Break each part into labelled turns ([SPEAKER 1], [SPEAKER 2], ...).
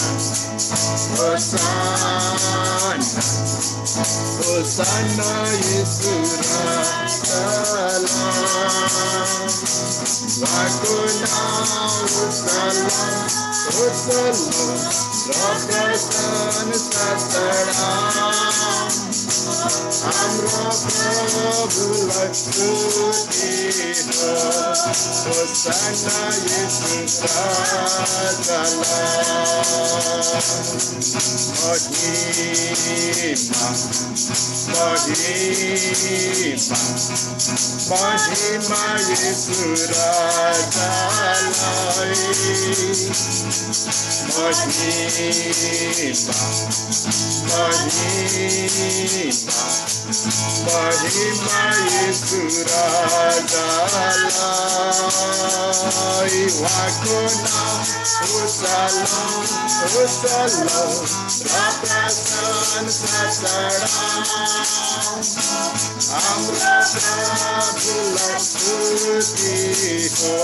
[SPEAKER 1] Hosanna, Hosanna, Yesura, Salam. Vakuna, Salam, Salam, Rakatan, Salam. I'm not trouble like Sukita. Hosanna Yesu Sadala. Mahima, Mahima, Mahima Yesu Radalai. Mahima, Mahima. महिमा खुरालाई उहाँको नाम उसलो उसलो हाम्रा प्रभुलाई स्तुतिको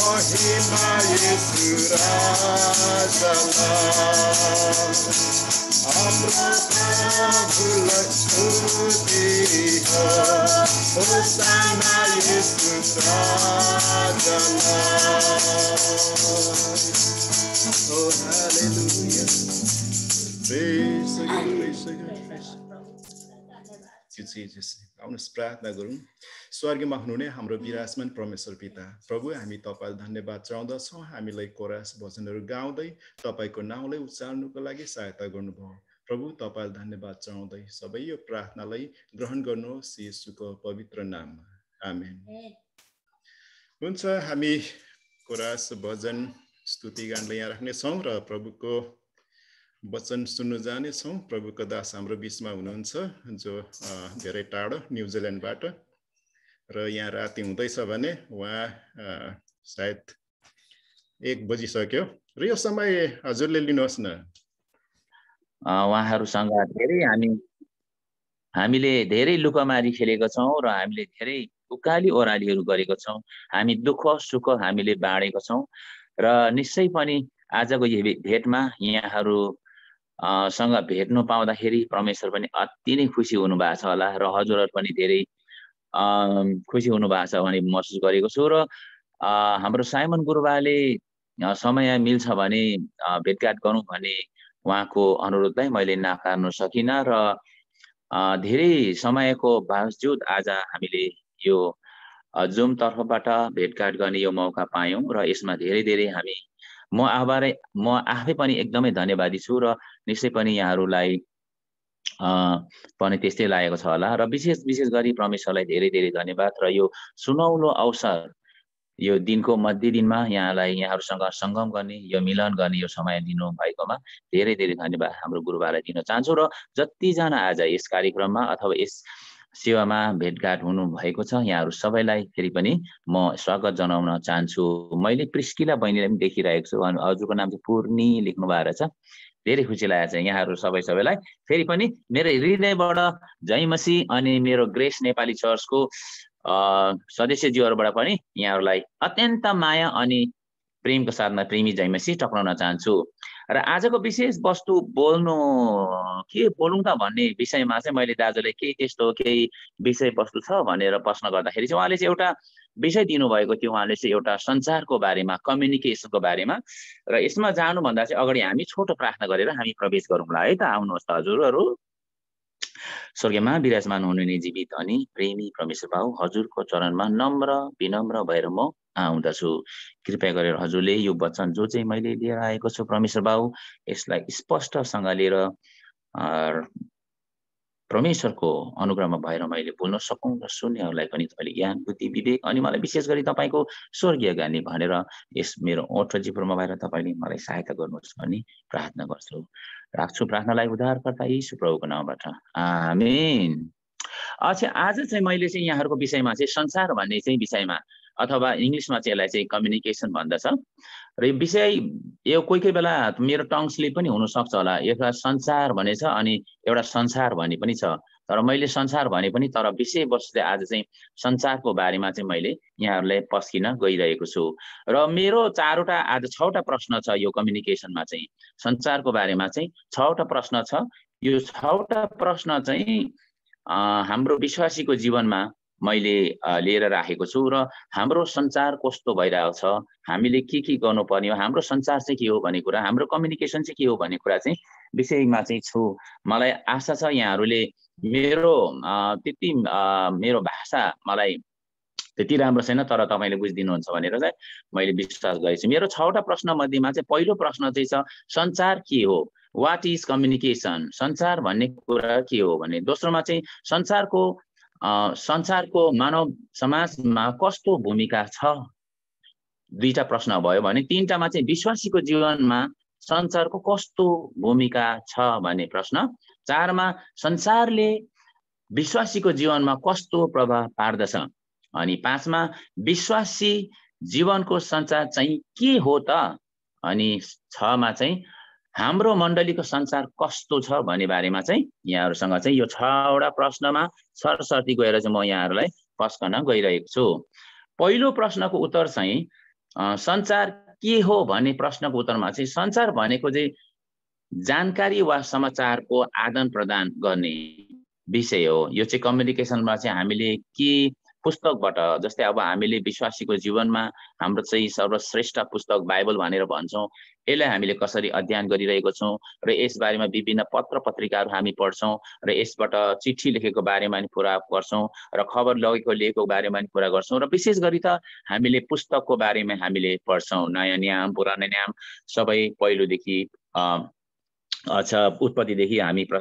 [SPEAKER 1] महिमा खुरा praise is to the Lord. Oh, hallelujah. Praise the Lord. Praise the Lord. Praise the Lord. Praise the Lord. Praise the Lord. स्वर्गमा हुनुहुने हाम्रो विराजमान परमेश्वर पिता प्रभु हामी तपाईँ धन्यवाद चढाउँदछौँ हामीलाई कोरास भजनहरू गाउँदै तपाईँको नाउँलाई उच्चार्नुको लागि सहायता गर्नुभयो प्रभु तपाईँलाई धन्यवाद चढाउँदै सबै यो प्रार्थनालाई ग्रहण गर्नुहोस् यसुको पवित्र नाममा आमेन हुन्छ हामी कोरास भजन स्तुति गानलाई यहाँ राख्नेछौँ र प्रभुको वचन सुन्नु जानेछौँ प्रभुको दास हाम्रो बिचमा हुनुहुन्छ जो धेरै टाढो न्युजिल्यान्डबाट र यहाँ राति हुँदैछ भने उहाँ सायद एक बजिसक्यो र यो समय हजुरले लिनुहोस् न
[SPEAKER 2] उहाँहरूसँग धेरै हामी हामीले धेरै लुकामारी खेलेको छौँ र हामीले धेरै उकाली ओह्रालीहरू गरेको छौँ हामी दुःख सुख हामीले बाँडेको छौँ र निश्चय पनि आजको यो भेटमा यहाँहरूसँग भेट्नु पाउँदाखेरि परमेश्वर पनि अति नै खुसी हुनुभएको छ होला र हजुरहरू पनि धेरै खुसी हुनुभएको छ भने महसुस गरेको छु र हाम्रो साइमन गुरुबाले समय मिल्छ भने भेटघाट गरौँ भने उहाँको अनुरोधलाई मैले नाकार्नु सकिनँ र धेरै समयको बावजुद आज हामीले यो जुम तर्फबाट भेटघाट गर्ने यो मौका पायौँ र यसमा धेरै धेरै हामी म आभारै म आफै पनि एकदमै धन्यवादी छु र निश्चय पनि यहाँहरूलाई पनि त्यस्तै लागेको छ होला र विशेष विशेष गरी परमेश्वरलाई धेरै धेरै धन्यवाद र यो सुनौलो अवसर यो दिनको मध्य दिनमा यहाँलाई यहाँहरूसँग सङ्गम गर्ने यो मिलन गर्ने यो समय दिनु धेरै धेरै धन्यवाद हाम्रो गुरुबालाई दिन चाहन्छु र जतिजना आज यस कार्यक्रममा अथवा यस सेवामा भेटघाट हुनुभएको छ यहाँहरू सबैलाई फेरि पनि म स्वागत जनाउन चाहन्छु मैले प्रिस्किला बहिनीलाई पनि देखिरहेको छु हजुरको नाम चाहिँ पूर्णी लेख्नु भएको रहेछ धेरै खुसी लागेको छ यहाँहरू सबै सबैलाई फेरि पनि मेरो हृदयबाट जयमसी अनि मेरो ग्रेस नेपाली चर्चको सदस्यज्यूहरूबाट पनि यहाँहरूलाई अत्यन्त माया अनि प्रेमको साथमा प्रेमी जयमसी टक्राउन चाहन्छु र आजको विशेष वस्तु बोल्नु के बोलौँ त भन्ने विषयमा चाहिँ मैले दाजुलाई केही त्यस्तो केही विषयवस्तु छ भनेर प्रश्न गर्दाखेरि चाहिँ उहाँले चाहिँ एउटा विषय दिनुभएको थियो उहाँले चाहिँ एउटा सञ्चारको बारेमा कम्युनिकेसनको बारेमा र यसमा जानुभन्दा चाहिँ अगाडि हामी छोटो प्रार्थना गरेर हामी प्रवेश गरौँला है त आउनुहोस् त हजुरहरू स्वर्गीयमा विराजमान हुनुहुने जीवित अनि प्रेमी परमेश्वर भाउ हजुरको चरणमा नम्र विनम्र भएर म आउँदछु कृपया गरेर हजुरले यो वचन जो चाहिँ मैले लिएर आएको छु परमेश्वर भाउ यसलाई स्पष्टसँग लिएर परमेश्वरको अनुग्रहमा भएर मैले बोल्न सकौँ र सुन्नेहरूलाई पनि तपाईँले ज्ञान बुद्धि विवेक अनि मलाई विशेष गरी तपाईँको स्वर्गीय गानी भनेर यस मेरो ओठो जिब्रोमा भएर तपाईँले मलाई सहायता गर्नुहोस् भन्ने प्रार्थना गर्छु राख्छु प्रार्थनालाई उद्धारकर्ता यीशु प्रभुको नाउँबाट आमेन अच्छा आज चाहिँ मैले चाहिँ यहाँहरूको विषयमा चाहिँ संसार भन्ने चाहिँ विषयमा अथवा इङ्ग्लिसमा चाहिँ यसलाई चाहिँ कम्युनिकेसन भन्दछ र यो विषय यो कोही कोही बेला मेरो टङ स्लिप पनि हुनसक्छ होला एउटा संसार भने छ अनि एउटा संसार भन्ने पनि छ तर मैले संसार भने पनि तर विषयवस्तुले आज चाहिँ संसारको बारेमा चाहिँ मैले यहाँहरूलाई पस्किन गइरहेको छु र मेरो चारवटा आज छवटा प्रश्न छ यो कम्युनिकेसनमा चाहिँ संसारको बारेमा चाहिँ छवटा प्रश्न छ यो छवटा प्रश्न चाहिँ हाम्रो विश्वासीको जीवनमा मैले लिएर राखेको छु र हाम्रो सञ्चार कस्तो भइरहेको छ हामीले के के गर्नुपर्ने हो हाम्रो सञ्चार चाहिँ के हो भन्ने कुरा हाम्रो कम्युनिकेसन चाहिँ के हो भन्ने कुरा चाहिँ विषयमा चाहिँ छु मलाई आशा छ यहाँहरूले मेरो त्यति मेरो भाषा मलाई त्यति राम्रो छैन तर तपाईँले बुझिदिनुहुन्छ भनेर चाहिँ मैले विश्वास गरेको छु मेरो छवटा प्रश्न मध्येमा चाहिँ पहिलो प्रश्न चाहिँ छ सञ्चार के हो वाट इज कम्युनिकेसन सञ्चार भन्ने कुरा के हो भने दोस्रोमा चाहिँ संसारको संसारको मानव समाजमा कस्तो भूमिका छ दुईवटा प्रश्न भयो भने तिनवटामा चाहिँ विश्वासीको जीवनमा संसारको कस्तो भूमिका छ भन्ने प्रश्न चारमा संसारले विश्वासीको जीवनमा कस्तो प्रभाव पार्दछ अनि पाँचमा विश्वासी जीवनको संसार चाहिँ के हो त अनि छमा चाहिँ हाम्रो मण्डलीको संसार कस्तो छ भन्ने बारेमा चाहिँ यहाँहरूसँग चाहिँ यो छवटा प्रश्नमा सरस्वती गएर चाहिँ म यहाँहरूलाई पस्कन गइरहेको छु पहिलो प्रश्नको उत्तर चाहिँ संसार के हो भन्ने प्रश्नको उत्तरमा चाहिँ संसार भनेको चाहिँ जानकारी वा समाचारको आदान प्रदान गर्ने विषय हो यो चाहिँ कम्युनिकेसनमा चाहिँ हामीले के पुस्तकबाट जस्तै अब हामीले विश्वासीको जीवनमा हाम्रो चाहिँ सर्वश्रेष्ठ पुस्तक बाइबल भनेर भन्छौँ यसलाई हामीले कसरी अध्ययन गरिरहेको छौँ र यसबारेमा विभिन्न पत्र पत्रिकाहरू हामी पढ्छौँ र यसबाट चिठी लेखेको बारेमा नि कुरा गर्छौँ र खबर लगेको लिएको बारेमा नि कुरा गर्छौँ र विशेष गरी त हामीले पुस्तकको बारेमा हामीले पढ्छौँ नयाँ नियम पुरानो नियम सबै पहिलोदेखि उत्पत्तिदेखि हामी प्र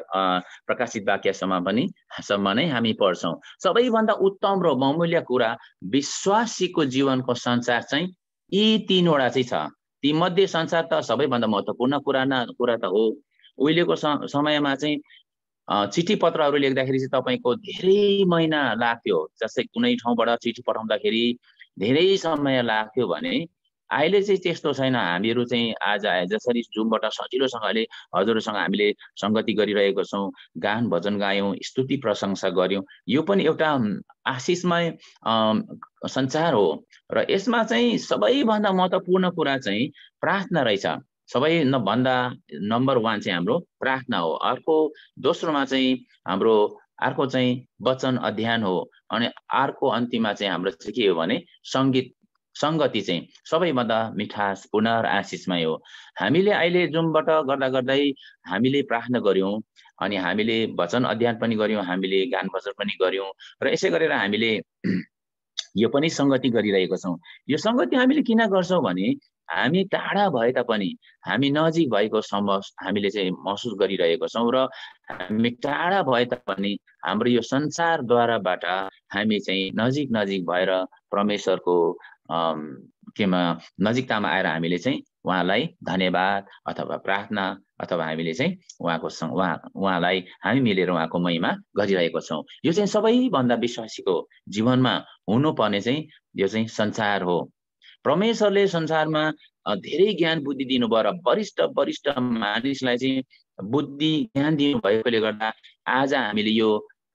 [SPEAKER 2] प्रकाशित वाक्यसम्म पनि सम्म नै हामी पढ्छौँ सबैभन्दा उत्तम र बहुमूल्य कुरा विश्वासीको जीवनको संसार चाहिँ यी तिनवटा चाहिँ छ ती मध्ये संसार त सबैभन्दा महत्त्वपूर्ण कुरा न कुरा त हो उहिलेको समयमा चाहिँ चिठी पत्रहरू लेख्दाखेरि चाहिँ तपाईँको धेरै महिना लाग्थ्यो जस्तै कुनै ठाउँबाट चिठी पठाउँदाखेरि धेरै समय लाग्थ्यो भने अहिले चाहिँ त्यस्तो छैन हामीहरू चाहिँ आज जसरी जुमबाट सजिलोसँग अहिले हजुरहरूसँग हामीले सङ्गति गरिरहेको छौँ गान भजन गायौँ स्तुति प्रशंसा गऱ्यौँ यो पनि एउटा आशिषमय सञ्चार हो र यसमा चाहिँ सबैभन्दा महत्त्वपूर्ण कुरा चाहिँ प्रार्थना रहेछ सबै नभन्दा नम्बर वान चाहिँ हाम्रो प्रार्थना हो अर्को दोस्रोमा चाहिँ हाम्रो अर्को चाहिँ वचन अध्ययन हो अनि अर्को अन्तिममा चाहिँ हाम्रो चाहिँ के हो भने सङ्गीत सङ्गति चाहिँ सबैभन्दा मिठास पुनर आशिषमै हो हामीले अहिले जुमबाट गर्दा गर्दै हामीले प्रार्थना गऱ्यौँ अनि हामीले भजन अध्ययन पनि गऱ्यौँ हामीले गान भजन पनि गऱ्यौँ र यसै गरेर हामीले यो पनि सङ्गति गरिरहेको छौँ यो सङ्गति हामीले किन गर्छौँ भने हामी टाढा भए तापनि हामी नजिक भएको सम्म हामीले चाहिँ महसुस गरिरहेको छौँ र हामी टाढा भए तापनि हाम्रो यो संसारद्वाराबाट हामी चाहिँ नजिक नजिक भएर परमेश्वरको केमा नजिकतामा आएर हामीले चाहिँ उहाँलाई धन्यवाद अथवा प्रार्थना अथवा हामीले चाहिँ उहाँको उहाँ उहाँलाई हामी मिलेर उहाँको महिमा गरिरहेको छौँ यो चाहिँ सबैभन्दा विश्वासीको जीवनमा हुनुपर्ने चाहिँ यो चाहिँ संसार हो परमेश्वरले संसारमा धेरै ज्ञान बुद्धि दिनुभयो र वरिष्ठ वरिष्ठ मानिसलाई चाहिँ बुद्धि ज्ञान दिनुभएकोले गर्दा आज हामीले यो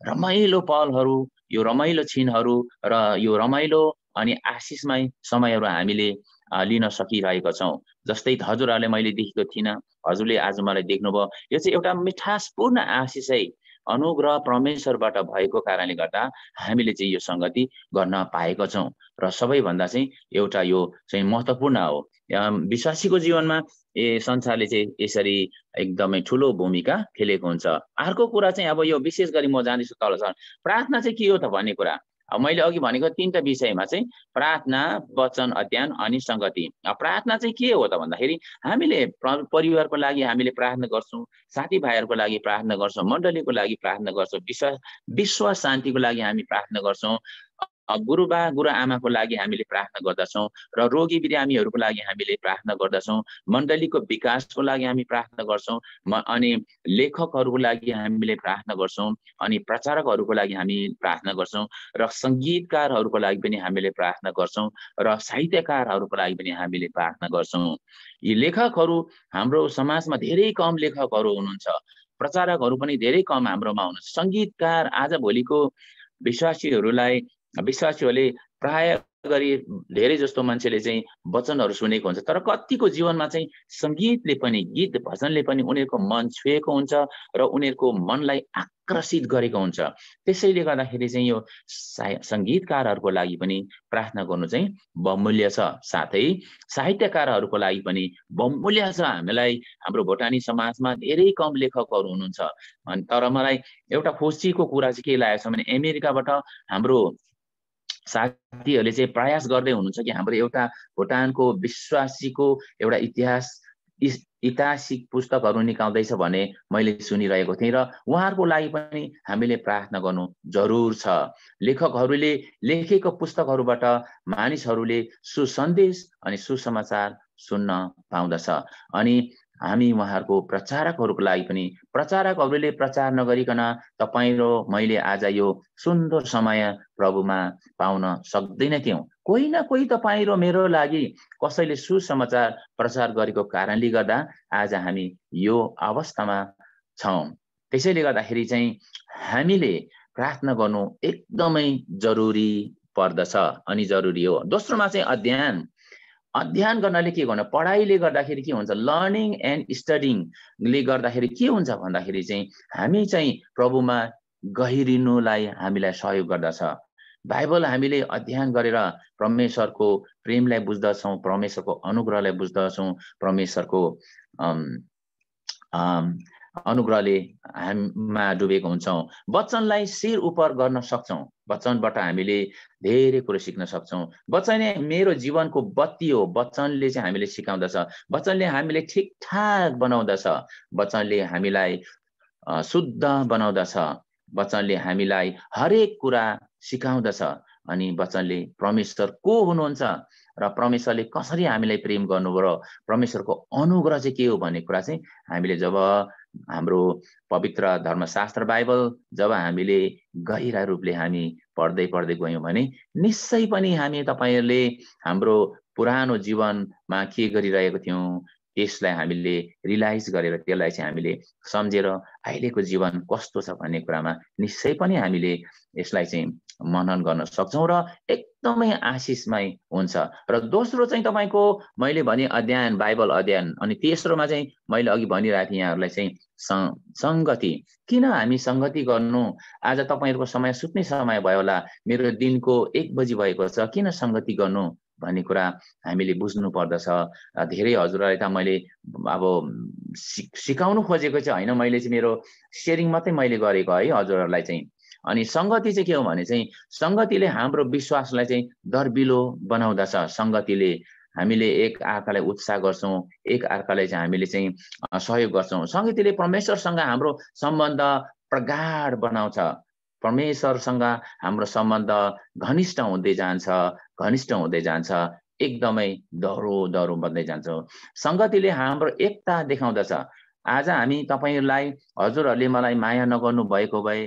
[SPEAKER 2] रमाइलो पलहरू यो रमाइलो छिनहरू र यो रमाइलो अनि आशिषमै समयहरू हामीले लिन सकिरहेका छौँ जस्तै हजुरहरूले मैले देखेको थिइनँ हजुरले आज मलाई देख्नुभयो यो चाहिँ एउटा मिठासपूर्ण आशिषै अनुग्रह परमेश्वरबाट भएको कारणले गर्दा हामीले चाहिँ यो सङ्गति गर्न पाएका छौँ र सबैभन्दा चाहिँ एउटा यो चाहिँ महत्त्वपूर्ण हो विश्वासीको जीवनमा ए संसारले चाहिँ यसरी एकदमै ठुलो भूमिका खेलेको हुन्छ अर्को कुरा चाहिँ अब यो विशेष गरी म जाँदैछु तल सर प्रार्थना चाहिँ के हो त भन्ने कुरा मैले अघि भनेको तिनवटा विषयमा चाहिँ प्रार्थना वचन अध्ययन अनि सङ्गति प्रार्थना चाहिँ के हो त भन्दाखेरि हामीले परिवारको लागि हामीले प्रार्थना गर्छौँ साथीभाइहरूको लागि प्रार्थना गर्छौँ मण्डलीको लागि प्रार्थना गर्छौँ विश्व विश्व शान्तिको लागि हामी प्रार्थना गर्छौँ गुरुबा गुरु आमाको लागि हामीले प्रार्थना गर्दछौँ र रोगी बिरामीहरूको लागि हामीले प्रार्थना गर्दछौँ मण्डलीको विकासको लागि हामी प्रार्थना गर्छौँ अनि लेखकहरूको लागि हामीले प्रार्थना गर्छौँ अनि प्रचारकहरूको लागि हामी प्रार्थना गर्छौँ र सङ्गीतकारहरूको लागि पनि हामीले प्रार्थना गर्छौँ र साहित्यकारहरूको लागि पनि हामीले प्रार्थना गर्छौँ यी लेखकहरू हाम्रो समाजमा धेरै कम लेखकहरू हुनुहुन्छ प्रचारकहरू पनि धेरै कम हाम्रोमा हुनुहुन्छ सङ्गीतकार आज भोलिको विश्वासीहरूलाई विश्वासीहरूले प्राय गरी धेरै जस्तो मान्छेले चाहिँ वचनहरू सुनेको हुन्छ तर कतिको जीवनमा चाहिँ सङ्गीतले पनि गीत भजनले पनि उनीहरूको मन छुएको हुन्छ र उनीहरूको मनलाई आकर्षित गरेको हुन्छ त्यसैले गर्दाखेरि चाहिँ यो सङ्गीतकारहरूको लागि पनि प्रार्थना गर्नु चाहिँ बहुमूल्य छ साथै साहित्यकारहरूको लागि पनि बहुमूल्य छ हामीलाई हाम्रो भोटानी समाजमा धेरै कम लेखकहरू हुनुहुन्छ तर मलाई एउटा खुसीको कुरा चाहिँ के लागेको छ भने अमेरिकाबाट हाम्रो साथीहरूले चाहिँ प्रयास गर्दै हुनुहुन्छ कि हाम्रो एउटा भुटानको विश्वासीको एउटा इतिहास ऐतिहासिक पुस्तकहरू निकाल्दैछ भने मैले सुनिरहेको थिएँ र उहाँहरूको लागि पनि हामीले प्रार्थना गर्नु जरुर छ लेखकहरूले लेखेको पुस्तकहरूबाट मानिसहरूले सुसन्देश अनि सुसमाचार सुन्न पाउँदछ अनि हामी उहाँहरूको प्रचारकहरूको लागि पनि प्रचारकहरूले प्रचार नगरिकन तपाईँ र मैले आज यो सुन्दर समय प्रभुमा पाउन सक्दैन थियौँ कोही न कोही तपाईँ र मेरो लागि कसैले सुसमाचार प्रचार गरेको कारणले गर्दा आज हामी यो अवस्थामा छौँ त्यसैले गर्दाखेरि चाहिँ हामीले प्रार्थना गर्नु एकदमै जरुरी पर्दछ अनि जरुरी हो दोस्रोमा चाहिँ अध्ययन अध्ययन गर्नाले के गर्नु पढाइले गर्दाखेरि के हुन्छ लर्निङ एन्ड स्टडिङले गर्दाखेरि के हुन्छ भन्दाखेरि चाहिँ हामी चाहिँ प्रभुमा गहिरिनुलाई हामीलाई सहयोग गर्दछ बाइबल हामीले अध्ययन गरेर परमेश्वरको प्रेमलाई बुझ्दछौँ परमेश्वरको अनुग्रहलाई बुझ्दछौँ परमेश्वरको अनुग्रहले हामीमा डुबेको हुन्छौँ वचनलाई शिर उप गर्न सक्छौँ वचनबाट हामीले धेरै कुरो सिक्न सक्छौँ वचन मेरो जीवनको बत्ती हो वचनले चाहिँ हामीले सिकाउँदछ वचनले हामीले ठिकठाक बनाउँदछ वचनले हामीलाई शुद्ध बनाउँदछ वचनले हामीलाई हरेक कुरा सिकाउँदछ अनि वचनले परमेश्वर को हुनुहुन्छ र परमेश्वरले कसरी हामीलाई प्रेम गर्नु गर्नुभयो परमेश्वरको अनुग्रह चाहिँ के हो भन्ने कुरा चाहिँ हामीले जब हाम्रो पवित्र धर्मशास्त्र बाइबल जब हामीले गहिरा रूपले हामी पढ्दै पढ्दै गयौँ भने निश्चय पनि हामी तपाईँहरूले हाम्रो पुरानो जीवनमा के गरिरहेको थियौँ त्यसलाई हामीले रिलाइज गरेर त्यसलाई चाहिँ हामीले सम्झेर अहिलेको जीवन कस्तो छ भन्ने कुरामा निश्चय पनि हामीले यसलाई चाहिँ मनन गर्न सक्छौँ र एक एकदमै आशिषमय हुन्छ र दोस्रो चाहिँ तपाईँको मैले भने अध्ययन बाइबल अध्ययन अनि तेस्रोमा चाहिँ मैले अघि भनिरहेको थिएँ यहाँहरूलाई चाहिँ सङ्गति किन हामी सङ्गति गर्नु आज तपाईँहरूको समय सुत्ने समय भयो होला मेरो दिनको एक बजी भएको छ किन सङ्गति गर्नु भन्ने कुरा हामीले बुझ्नु पर्दछ धेरै हजुरहरूलाई त मैले अब सि सिकाउनु खोजेको चाहिँ होइन मैले चाहिँ मेरो सेयरिङ मात्रै मैले गरेको है हजुरहरूलाई चाहिँ अनि सङ्गति चाहिँ के हो भने चाहिँ सङ्गतिले हाम्रो विश्वासलाई चाहिँ दर्बिलो बनाउँदछ सङ्गतिले हामीले एक अर्कालाई उत्साह गर्छौँ एक अर्कालाई चाहिँ हामीले चाहिँ सहयोग गर्छौँ सङ्गतिले परमेश्वरसँग हाम्रो सम्बन्ध प्रगाढ बनाउँछ परमेश्वरसँग हाम्रो सम्बन्ध घनिष्ठ हुँदै जान्छ घनिष्ठ हुँदै जान्छ एकदमै दह्रो दह्रो बन्दै जान्छ सङ्गतिले हाम्रो एकता देखाउँदछ आज हामी तपाईँहरूलाई हजुरहरूले मलाई माया नगर्नु भएको भए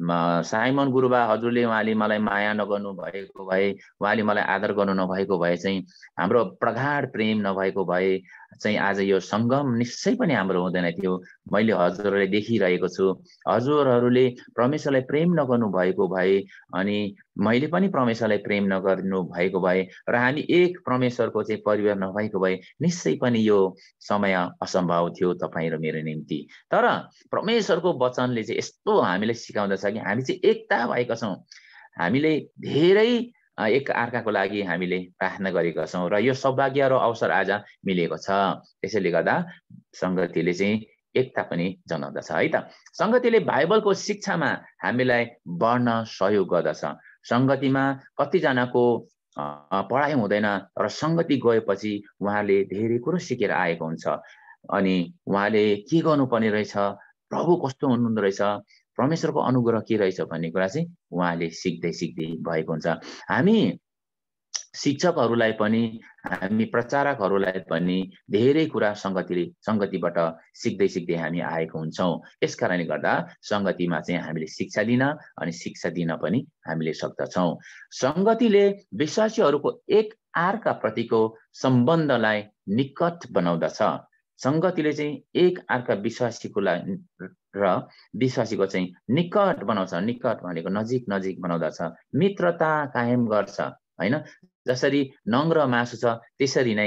[SPEAKER 2] साइमन गुरुबा हजुरले उहाँले मलाई माया नगर्नु भएको भए उहाँले मलाई आदर गर्नु नभएको भए चाहिँ हाम्रो प्रगाढ प्रेम नभएको भए चाहिँ आज यो सङ्गम निश्चय पनि हाम्रो हुँदैन थियो मैले हजुरहरूले देखिरहेको छु हजुरहरूले परमेश्वरलाई प्रेम नगर्नु भएको भए अनि मैले पनि परमेश्वरलाई प्रेम नगर्नु भएको भए र हामी एक परमेश्वरको चाहिँ परिवार नभएको भए निश्चय पनि यो समय असम्भव थियो तपाईँ र मेरो निम्ति तर परमेश्वरको वचनले चाहिँ यस्तो हामीलाई सिकाउँदछ कि हामी चाहिँ एकता भएका छौँ हामीले धेरै एक अर्काको लागि हामीले प्रार्थना गरेका छौँ र यो सौभाग्य र अवसर आज मिलेको छ त्यसैले गर्दा सङ्गतिले चाहिँ एकता पनि जनाउँदछ है त सङ्गतिले बाइबलको शिक्षामा हामीलाई बढ्न सहयोग गर्दछ सङ्गतिमा कतिजनाको पढाइ हुँदैन र सङ्गति गएपछि उहाँले धेरै कुरो सिकेर आएको हुन्छ अनि उहाँले के गर्नुपर्ने रहेछ प्रभु कस्तो हुनुहुँदो रहेछ परमेश्वरको अनुग्रह के रहेछ भन्ने कुरा चाहिँ उहाँले सिक्दै सिक्दै भएको हुन्छ हामी शिक्षकहरूलाई पनि हामी प्रचारकहरूलाई पनि धेरै कुरा सङ्गतिले सङ्गतिबाट सिक्दै सिक्दै हामी आएको हुन्छौँ यस कारणले गर्दा सङ्गतिमा चाहिँ हामीले शिक्षा लिन अनि शिक्षा दिन पनि हामीले सक्दछौँ सङ्गतिले विश्वासीहरूको एक अर्का प्रतिको सम्बन्धलाई निकट बनाउँदछ सङ्गतिले चाहिँ एक अर्का विश्वासीको लागि र विश्वासीको चाहिँ निकट बनाउँछ निकट भनेको नजिक नजिक बनाउँदछ मित्रता कायम गर्छ होइन जसरी नङ र मासु छ त्यसरी नै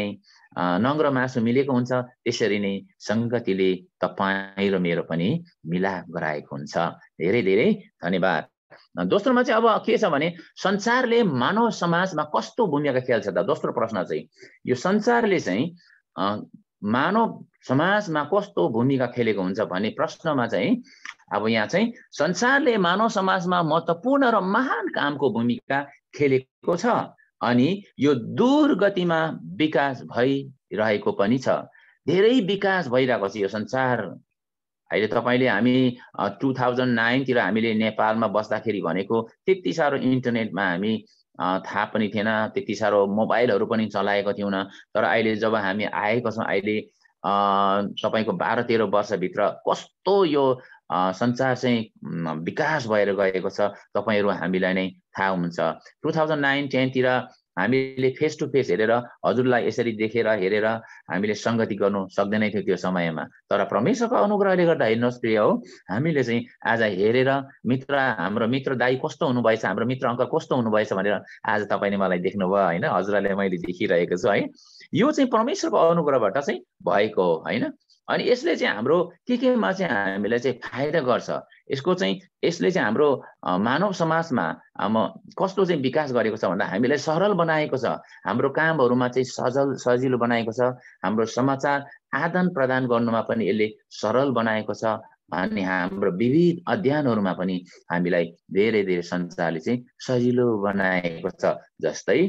[SPEAKER 2] नङ मासु मिलेको हुन्छ त्यसरी नै सङ्गतिले तपाईँ र मेरो पनि मिलाप गराएको हुन्छ धेरै धेरै धन्यवाद दोस्रोमा चाहिँ अब के छ भने संसारले मानव समाजमा कस्तो भूमिका खेल्छ त दोस्रो प्रश्न चाहिँ यो संसारले चाहिँ मानव समाजमा कस्तो भूमिका खेलेको हुन्छ भन्ने प्रश्नमा चाहिँ अब यहाँ चाहिँ संसारले मानव समाजमा महत्त्वपूर्ण र महान कामको भूमिका खेलेको छ अनि यो दूर गतिमा विकास भइरहेको पनि छ धेरै विकास भइरहेको छ यो संसार अहिले तपाईँले हामी टु थाउजन्ड नाइनतिर हामीले नेपालमा बस्दाखेरि भनेको त्यति साह्रो इन्टरनेटमा हामी थाहा पनि थिएन त्यति साह्रो मोबाइलहरू पनि चलाएको थिएन तर अहिले जब हामी आएका छौँ अहिले तपाईँको बाह्र तेह्र वर्षभित्र कस्तो यो संसार चाहिँ विकास भएर गएको छ तपाईँहरू हामीलाई नै थाहा हुन्छ टु थाउजन्ड नाइन टेनतिर हामीले फेस टु फेस हेरेर हजुरलाई यसरी देखेर हेरेर हामीले सङ्गति गर्नु सक्दैनै थियो त्यो समयमा तर परमेश्वरको अनुग्रहले गर्दा हेर्नुहोस् प्रिय हो हामीले चाहिँ आज हेरेर मित्र हाम्रो मित्र दाई कस्तो हुनुभएछ हाम्रो मित्र अङ्क कस्तो हुनुभएछ भनेर आज तपाईँले मलाई देख्नुभयो होइन हजुरलाई मैले देखिरहेको छु है यो चाहिँ परमेश्वरको अनुग्रहबाट चाहिँ भएको हो होइन अनि यसले चाहिँ हाम्रो के केमा चाहिँ हामीलाई चाहिँ फाइदा गर्छ यसको चाहिँ यसले चाहिँ हाम्रो मानव समाजमा कस्तो चाहिँ विकास गरेको छ भन्दा हामीलाई सरल बनाएको छ हाम्रो कामहरूमा चाहिँ सजल सजिलो बनाएको छ हाम्रो समाचार आदान प्रदान गर्नुमा पनि यसले सरल बनाएको छ अनि हाम्रो विविध अध्ययनहरूमा पनि हामीलाई धेरै धेरै संसारले चाहिँ सजिलो बनाएको छ जस्तै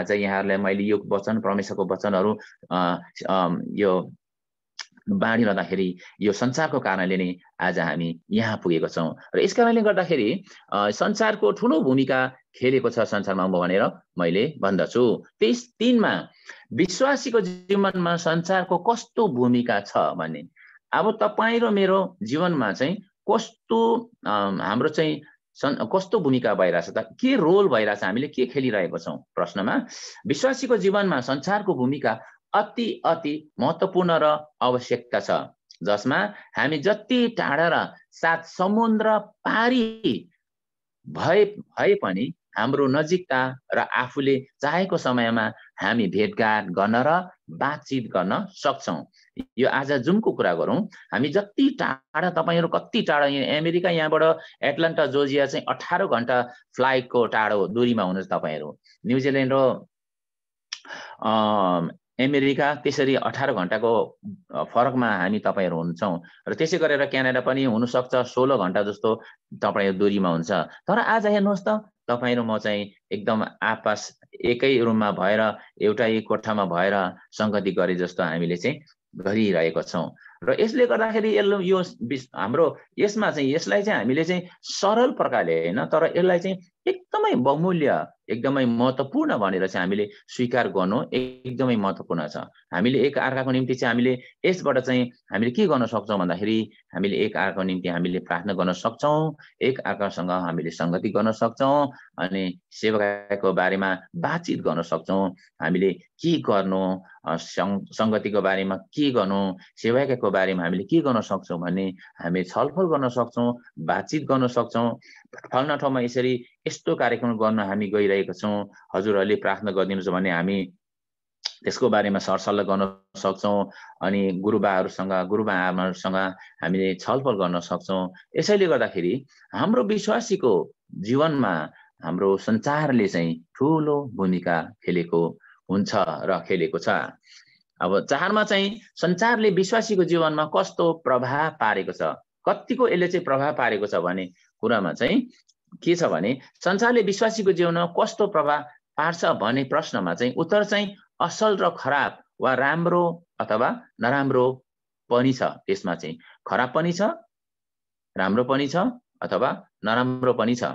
[SPEAKER 2] आज यहाँहरूलाई मैले यो वचन परमेश्वरको वचनहरू यो बाँडिरहँदाखेरि यो संसारको कारणले नै आज हामी यहाँ पुगेको छौँ र यस कारणले गर्दाखेरि संसारको ठुलो भूमिका खेलेको छ संसारमा म भनेर मैले भन्दछु तेइस तिनमा विश्वासीको जीवनमा संसारको कस्तो भूमिका छ भन्ने अब तपाईँ र मेरो जीवनमा चाहिँ कस्तो हाम्रो चाहिँ कस्तो भूमिका भइरहेछ त के रोल भइरहेछ हामीले के खेलिरहेको छौँ प्रश्नमा विश्वासीको जीवनमा संसारको भूमिका अति अति महत्त्वपूर्ण र आवश्यकता छ जसमा हामी जति टाढा र सात समुद्र पारी भए भए पनि हाम्रो नजिकता र आफूले चाहेको समयमा हामी भेटघाट गर्न र बातचित गर्न सक्छौँ यो आज जुनको कुरा गरौँ हामी जति टाढा तपाईँहरू कति टाढा यहाँ अमेरिका यहाँबाट एटलान्टा जोर्जिया चाहिँ अठार घन्टा फ्लाइटको टाढो दुरीमा हुनुहुन्छ तपाईँहरू न्युजिल्यान्ड र अमेरिका त्यसरी अठार घन्टाको फरकमा हामी तपाईँहरू हुन्छौँ र त्यसै गरेर क्यानाडा पनि हुनसक्छ सोह्र घन्टा जस्तो तपाईँ दुरीमा हुन्छ तर आज हेर्नुहोस् त तपाईँ र म चाहिँ एकदम आपस एकै रुममा भएर एउटै कोठामा भएर सङ्गति गरे जस्तो हामीले चाहिँ गरिरहेको छौँ र यसले गर्दाखेरि यसले यो हाम्रो यसमा चाहिँ यसलाई चाहिँ हामीले चाहिँ सरल प्रकारले होइन तर यसलाई चाहिँ एकदमै बहुमूल्य एकदमै महत्त्वपूर्ण भनेर चाहिँ हामीले स्वीकार गर्नु एकदमै महत्त्वपूर्ण छ हामीले एक अर्काको निम्ति चाहिँ हामीले यसबाट चाहिँ हामीले के गर्न सक्छौँ भन्दाखेरि हामीले एक अर्काको निम्ति हामीले प्रार्थना गर्न सक्छौँ एक अर्कासँग हामीले सङ्गति गर्न सक्छौँ अनि सेवाको बारेमा बातचित गर्न सक्छौँ हामीले के गर्नु सङ्गतिको बारेमा के गर्नु सेवाको बारेमा हामीले के गर्न सक्छौँ भने हामी छलफल गर्न सक्छौँ बातचित गर्न सक्छौँ फल्ना ठाउँमा यसरी यस्तो कार्यक्रम गर्न हामी गइरहेका छौँ हजुरहरूले प्रार्थना गरिदिनुहोस् भने हामी त्यसको बारेमा सरसल्लाह गर्न सक्छौँ अनि गुरुबाहरूसँग गुरुबाआमाहरूसँग हामीले छलफल गर्न सक्छौँ यसैले गर्दाखेरि हाम्रो विश्वासीको जीवनमा हाम्रो सञ्चारले चाहिँ ठुलो भूमिका खेलेको हुन्छ र खेलेको छ अब चाडमा चाहिँ सञ्चारले विश्वासीको जीवनमा कस्तो प्रभाव पारेको छ कतिको यसले चाहिँ प्रभाव पारेको छ भने कुरामा चाहिँ के छ भने संसारले विश्वासीको जीवनमा कस्तो प्रभाव पार्छ भन्ने प्रश्नमा चाहिँ उत्तर चाहिँ असल र खराब वा राम्रो अथवा नराम्रो पनि छ त्यसमा चाहिँ खराब पनि छ राम्रो पनि छ अथवा नराम्रो पनि छ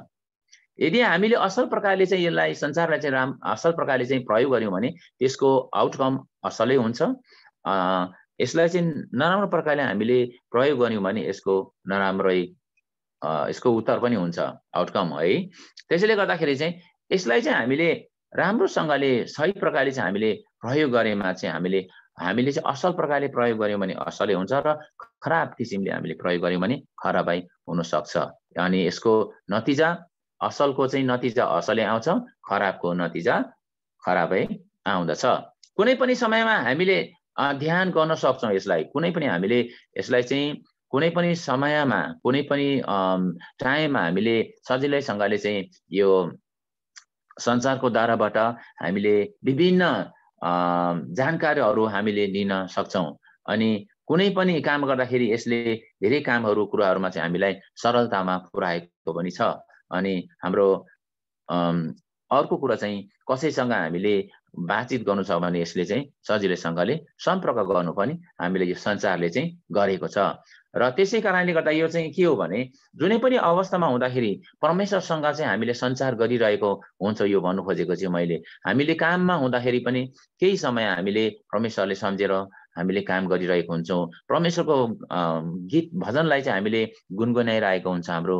[SPEAKER 2] यदि हामीले असल प्रकारले चाहिँ यसलाई संसारलाई चाहिँ राम असल प्रकारले चाहिँ प्रयोग गऱ्यौँ भने त्यसको आउटकम असलै हुन्छ यसलाई चाहिँ नराम्रो प्रकारले हामीले प्रयोग गऱ्यौँ भने यसको नराम्रै यसको उत्तर पनि हुन्छ आउटकम है त्यसैले गर्दाखेरि चाहिँ यसलाई चाहिँ हामीले राम्रोसँगले सही प्रकारले चाहिँ हामीले प्रयोग गरेमा चाहिँ हामीले हामीले चाहिँ असल प्रकारले प्रयोग गऱ्यौँ भने असलै हुन्छ र खराब किसिमले हामीले प्रयोग गऱ्यौँ भने खराबै हुनसक्छ अनि यसको नतिजा असलको चाहिँ नतिजा असलै आउँछ खराबको नतिजा खराबै आउँदछ कुनै पनि समयमा हामीले ध्यान गर्न सक्छौँ यसलाई कुनै पनि हामीले यसलाई चाहिँ कुनै पनि समयमा कुनै पनि टाइममा हामीले सजिलैसँगले चाहिँ यो सञ्चारको द्वाराबाट हामीले विभिन्न जानकारीहरू हामीले लिन सक्छौँ अनि कुनै पनि काम गर्दाखेरि यसले धेरै कामहरू कुराहरूमा चाहिँ हामीलाई सरलतामा पुऱ्याएको पनि छ अनि हाम्रो अर्को कुरा चाहिँ कसैसँग हामीले बातचित गर्नु छ भने यसले चाहिँ सजिलैसँगले सम्पर्क गर्नु पनि हामीले यो सञ्चारले चाहिँ गरेको छ र त्यसै कारणले गर्दा यो चाहिँ के हो भने जुनै पनि अवस्थामा हुँदाखेरि परमेश्वरसँग चाहिँ हामीले सञ्चार गरिरहेको हुन्छ यो भन्नु खोजेको चाहिँ मैले हामीले काममा हुँदाखेरि पनि केही समय हामीले परमेश्वरले सम्झेर हामीले काम गरिरहेको हुन्छौँ परमेश्वरको गीत भजनलाई चाहिँ हामीले गुनगुनाइरहेको हुन्छ हाम्रो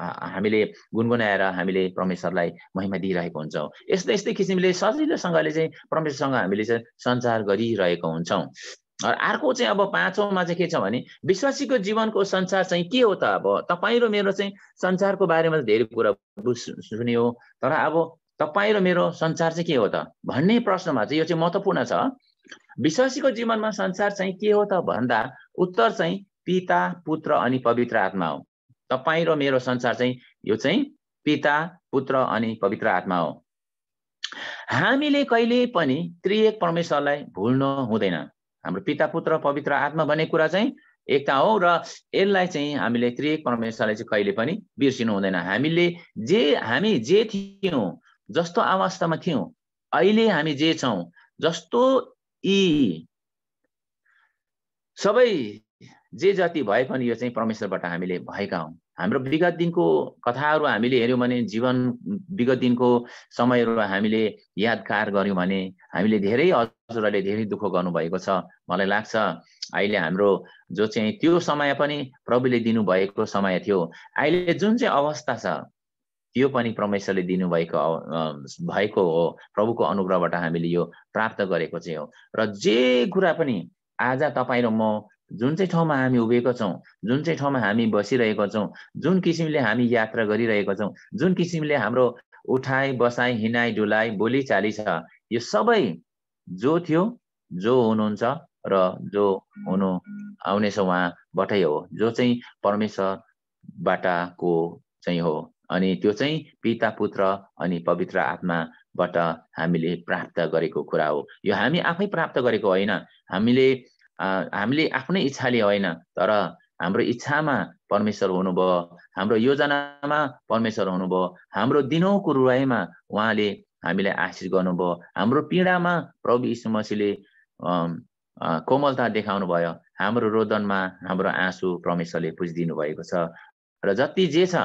[SPEAKER 2] हामीले गुनगुनाएर हामीले परमेश्वरलाई महिमा दिइरहेको हुन्छौँ यस्तै यस्तै किसिमले सजिलोसँगले चाहिँ परमेश्वरसँग हामीले चाहिँ सञ्चार गरिरहेको हुन्छौँ अर्को चाहिँ अब पाँचौँमा चाहिँ के छ भने विश्वासीको जीवनको संसार चाहिँ के हो त अब तपाईँ र मेरो चाहिँ संसारको बारेमा धेरै कुरा बुझ सुन्यो तर अब तपाईँ र मेरो संसार चाहिँ के हो त भन्ने प्रश्नमा चाहिँ यो चाहिँ महत्त्वपूर्ण छ विश्वासीको जीवनमा संसार चाहिँ के हो त भन्दा उत्तर चाहिँ पिता पुत्र अनि पवित्र आत्मा हो तपाईँ र मेरो संसार चाहिँ यो चाहिँ पिता पुत्र अनि पवित्र आत्मा हो हामीले कहिले पनि त्रिएक परमेश्वरलाई भुल्न हुँदैन हाम्रो पिता पुत्र पवित्र आत्मा भन्ने कुरा चाहिँ एकता हो र यसलाई चाहिँ हामीले त्रिएक परमेश्वरलाई चाहिँ कहिले पनि बिर्सिनु हुँदैन हामीले जे हामी जे थियौँ जस्तो अवस्थामा थियौँ अहिले हामी जे छौँ जस्तो यी सबै जे जति भए पनि यो चाहिँ परमेश्वरबाट हामीले भएका हौँ हाम्रो विगत दिनको कथाहरू हामीले हेऱ्यौँ भने जीवन विगत दिनको समयहरू हामीले यादगार गऱ्यौँ भने हामीले धेरै हजुरहरूले धेरै दुःख गर्नुभएको छ मलाई लाग्छ अहिले हाम्रो जो चाहिँ त्यो समय पनि प्रभुले दिनुभएको समय थियो अहिले जुन चाहिँ अवस्था छ त्यो पनि परमेश्वरले दिनुभएको भएको हो प्रभुको अनुग्रहबाट हामीले यो प्राप्त गरेको चाहिँ हो र जे कुरा पनि आज तपाईँ र म जुन चाहिँ ठाउँमा हामी उभिएको छौँ जुन चाहिँ ठाउँमा हामी बसिरहेका छौँ जुन किसिमले हामी यात्रा गरिरहेका छौँ जुन किसिमले हाम्रो उठाइ बसाइ हिँडाइ डुलाइ बोलीचाली छ यो सबै जो थियो जो हुनुहुन्छ र जो हुनु आउनेछ उहाँबाटै हो जो चाहिँ परमेश्वरबाटको चाहिँ हो अनि त्यो चाहिँ पिता पुत्र अनि पवित्र आत्माबाट हामीले प्राप्त गरेको कुरा हो यो हामी आफै प्राप्त गरेको होइन हामीले हामीले आफ्नै इच्छाले होइन तर हाम्रो इच्छामा परमेश्वर हुनुभयो हाम्रो योजनामा परमेश्वर हुनुभयो हाम्रो दिनौको रुवाईमा उहाँले हामीलाई आशिष गर्नुभयो हाम्रो पीडामा प्रभु यीशु मसीले कोमलता देखाउनु भयो हाम्रो रोदनमा हाम्रो आँसु परमेश्वरले पुजिदिनु भएको छ र जति जे छ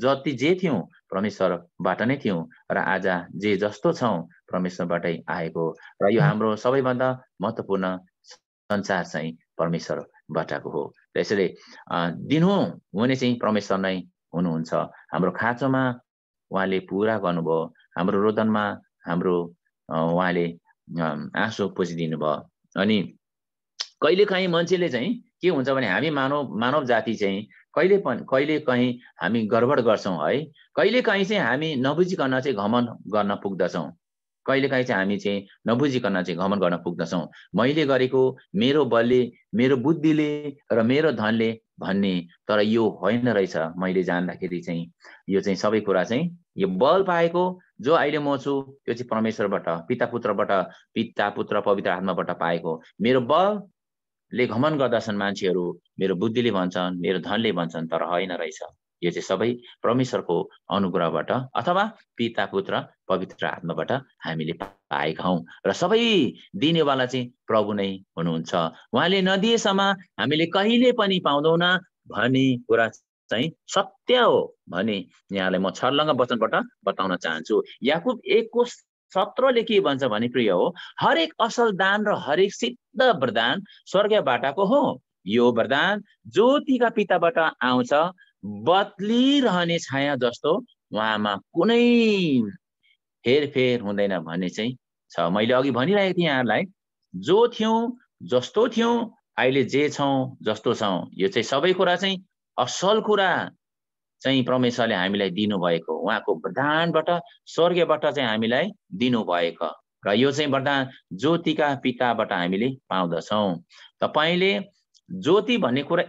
[SPEAKER 2] जति जे थियौँ परमेश्वरबाट नै थियौँ र आज जे जस्तो छौँ परमेश्वरबाटै आएको र यो हाम्रो सबैभन्दा महत्त्वपूर्ण संसार चाहिँ परमेश्वरबाटको हो र यसरी दिनहुँ हुने चाहिँ परमेश्वर नै हुनुहुन्छ हाम्रो खाँचोमा उहाँले पुरा गर्नुभयो हाम्रो रोदनमा हाम्रो उहाँले आँसु पुजिदिनु भयो अनि कहिलेकाहीँ मान्छेले चाहिँ के हुन्छ भने हामी मानव मानव जाति चाहिँ कहिले पनि कहिले कहीँ हामी गडबड गर्छौँ है कहिलेकाहीँ चाहिँ हामी नबुझिकन चाहिँ घमन गर्न पुग्दछौँ कहिलेकाहीँ चाहिँ हामी चाहिँ नबुझिकन चाहिँ घमन गर्न पुग्दछौँ मैले गरेको मेरो बलले मेरो बुद्धिले र मेरो धनले भन्ने तर यो होइन रहेछ मैले जान्दाखेरि चाहिँ यो चाहिँ सबै कुरा चाहिँ यो बल पाएको जो अहिले म छु त्यो चाहिँ परमेश्वरबाट पिता पुत्रबाट पिता पुत्र पवित्र आत्माबाट पाएको मेरो बलले घमन गर्दछन् मान्छेहरू मेरो बुद्धिले भन्छन् मेरो धनले भन्छन् तर होइन रहेछ यो चाहिँ सबै परमेश्वरको अनुग्रहबाट अथवा पिता पुत्र पवित्र आत्माबाट हामीले पाएका हौँ र सबै दिनेवाला चाहिँ प्रभु नै हुनुहुन्छ उहाँले नदिएसम्म हामीले कहिले पनि पाउँदैन भन्ने कुरा चाहिँ सत्य हो भने यहाँलाई म छर्लङ्ग वचनबाट बताउन चाहन्छु याकुब एकको सत्रले के भन्छ भने प्रिय हो हरेक असल दान र हरेक सिद्ध वरदान स्वर्गीय बाटाको हो यो वरदान ज्योतिका पिताबाट आउँछ बदलिरहने छाया जस्तो उहाँमा कुनै हेरफेर हुँदैन भन्ने चाहिँ छ मैले अघि भनिरहेको थिएँ यहाँहरूलाई जो थियौँ जस्तो थियौँ अहिले जे छौँ जस्तो छौँ यो चाहिँ सबै कुरा चाहिँ असल कुरा चाहिँ परमेश्वरले हामीलाई दिनुभएको उहाँको वरदानबाट स्वर्गीयबाट चाहिँ हामीलाई दिनुभएको र यो चाहिँ वरदान ज्योतिका पिताबाट हामीले पाउँदछौँ तपाईँले ज्योति भन्ने कुरा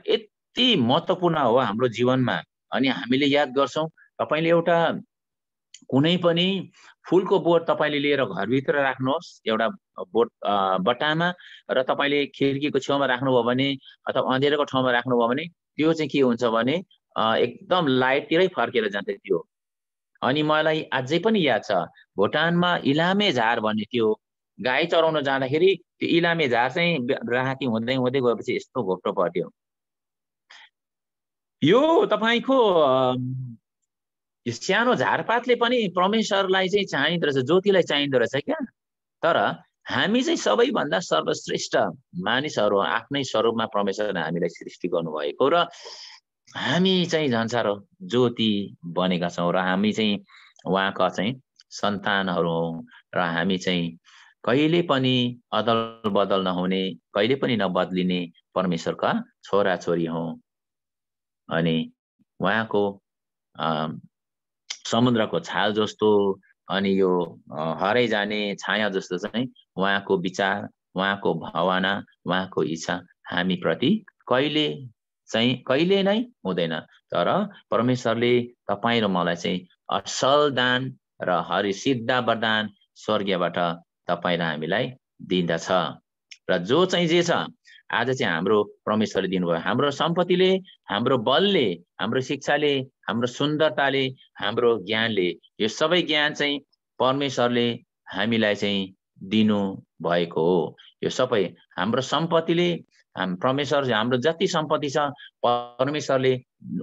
[SPEAKER 2] यति महत्त्वपूर्ण हो हाम्रो जीवनमा अनि हामीले याद गर्छौँ तपाईँले एउटा कुनै पनि फुलको बोट तपाईँले लिएर घरभित्र राख्नुहोस् एउटा बोट बट्टामा र तपाईँले खिड्कीको छेउमा राख्नुभयो भने अथवा अँधेरोको ठाउँमा राख्नुभयो भने त्यो चाहिँ के हुन्छ भने एकदम लाइटतिरै फर्केर जान्छ त्यो अनि मलाई अझै पनि याद छ भुटानमा इलामे झार भन्ने त्यो गाई चराउन जाँदाखेरि त्यो इलामे झार चाहिँ राहती हुँदै हुँदै गएपछि यस्तो घोप्टो पर्थ्यो यो तपाईँको सानो झारपातले पनि परमेश्वरलाई चाहिँ चाहिँदो रहेछ ज्योतिलाई चाहिँदो रहेछ क्या तर हामी चाहिँ सबैभन्दा सर्वश्रेष्ठ मानिसहरू आफ्नै स्वरूपमा परमेश्वरले हामीलाई सृष्टि गर्नुभएको र हामी चाहिँ झन्सार ज्योति बनेका छौँ र हामी चाहिँ उहाँका चाहिँ सन्तानहरू हौँ र हामी चाहिँ कहिले पनि अदल बदल नहुने कहिले पनि नबदलिने परमेश्वरका छोरा छोरी हौँ अनि उहाँको समुद्रको छाल जस्तो अनि यो हराइ जाने छाया जस्तो चाहिँ उहाँको विचार उहाँको भावना उहाँको इच्छा हामीप्रति कहिले चाहिँ कहिले नै हुँदैन तर परमेश्वरले तपाईँ र मलाई चाहिँ असल दान र हरि सिद्ध वरदान स्वर्गीयबाट तपाईँ र हामीलाई दिँदछ र जो चाहिँ जे छ आज चाहिँ हाम्रो परमेश्वरले दिनुभयो हाम्रो सम्पत्तिले हाम्रो बलले हाम्रो शिक्षाले हाम्रो सुन्दरताले हाम्रो ज्ञानले यो सबै ज्ञान चाहिँ परमेश्वरले हामीलाई चाहिँ दिनु भएको हो यो सबै हाम्रो सम्पत्तिले परमेश्वर हाम्रो जति सम्पत्ति छ परमेश्वरले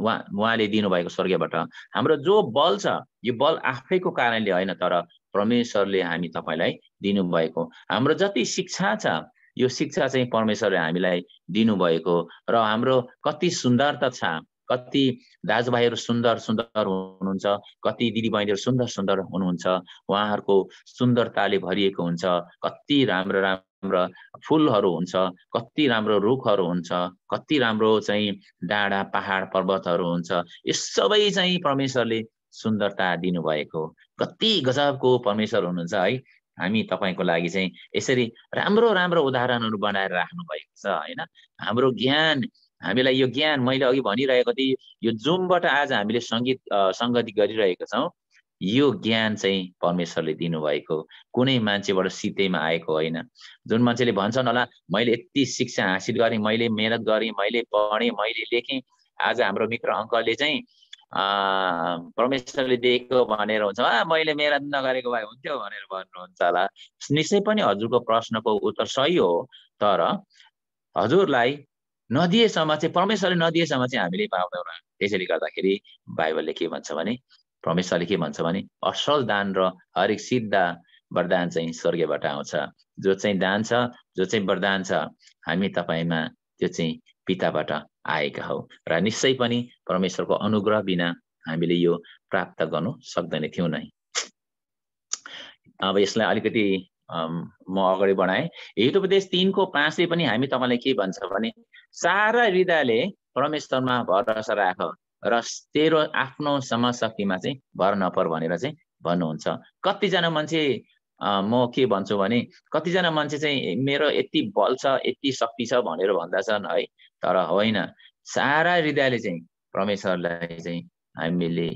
[SPEAKER 2] उहाँ उहाँले दिनुभएको स्वर्गीयबाट हाम्रो जो बल छ यो बल आफैको कारणले होइन तर परमेश्वरले हामी तपाईँलाई दिनुभएको हाम्रो जति शिक्षा छ यो शिक्षा चाहिँ परमेश्वरले हामीलाई दिनुभएको र हाम्रो कति सुन्दरता छ कति दाजुभाइहरू सुन्दर सुन्दर हुनुहुन्छ कति दिदीबहिनीहरू सुन्दर सुन्दर हुनुहुन्छ उहाँहरूको सुन्दरताले भरिएको हुन्छ कति राम्रो राम्रो फुलहरू हुन्छ कति राम्रो रुखहरू हुन्छ कति राम्रो चाहिँ डाँडा पहाड पर्वतहरू हुन्छ यो सबै चाहिँ परमेश्वरले सुन्दरता दिनुभएको कति गजबको परमेश्वर हुनुहुन्छ है हामी तपाईँको लागि चाहिँ यसरी राम्रो राम्रो उदाहरणहरू बनाएर राख्नु भएको छ होइन हाम्रो ज्ञान हामीलाई यो ज्ञान मैले अघि भनिरहेको थिएँ यो जुमबाट आज हामीले सङ्गीत सङ्गति गरिरहेको छौँ यो ज्ञान चाहिँ परमेश्वरले दिनुभएको कुनै मान्छेबाट सितैमा आएको होइन जुन मान्छेले भन्छन् होला मैले यति शिक्षा हासिल गरेँ मैले मेहनत गरेँ मैले पढेँ मैले लेखेँ आज हाम्रो मित्र अङ्कलले चाहिँ परमेश्वरले दिएको भनेर हुन्छ आ मैले मेहनत नगरेको भए हुन्थ्यो भनेर भन्नुहुन्छ होला निश्चय पनि हजुरको प्रश्नको उत्तर सही हो तर हजुरलाई नदिएसम्म चाहिँ परमेश्वरले नदिएसम्म चाहिँ हामीले पाउँदैनौँ त्यसैले गर्दाखेरि बाइबलले के भन्छ भने परमेश्वरले के भन्छ भने असल दान र हरेक सिद्धा वरदान चाहिँ स्वर्गीयबाट आउँछ जो चाहिँ दान छ जो चाहिँ वरदान छ हामी तपाईँमा त्यो चाहिँ पिताबाट आएका हौ र निश्चय पनि परमेश्वरको अनुग्रह बिना हामीले यो प्राप्त गर्नु सक्दैन थियौँ नै अब यसलाई अलिकति म अगाडि बढाएँ हितोपदेश तिनको पाँचले पनि हामी तपाईँलाई के भन्छ भने सारा हृदयले परमेश्वरमा भरोसा राख र तेरो आफ्नो समशक्तिमा चाहिँ भर नपर भनेर चाहिँ भन्नुहुन्छ कतिजना मान्छे म के भन्छु भने कतिजना मान्छे चाहिँ मेरो यति बल छ यति शक्ति छ भनेर भन्दा छन् है तर होइन सारा हृदयले चाहिँ परमेश्वरलाई चाहिँ हामीले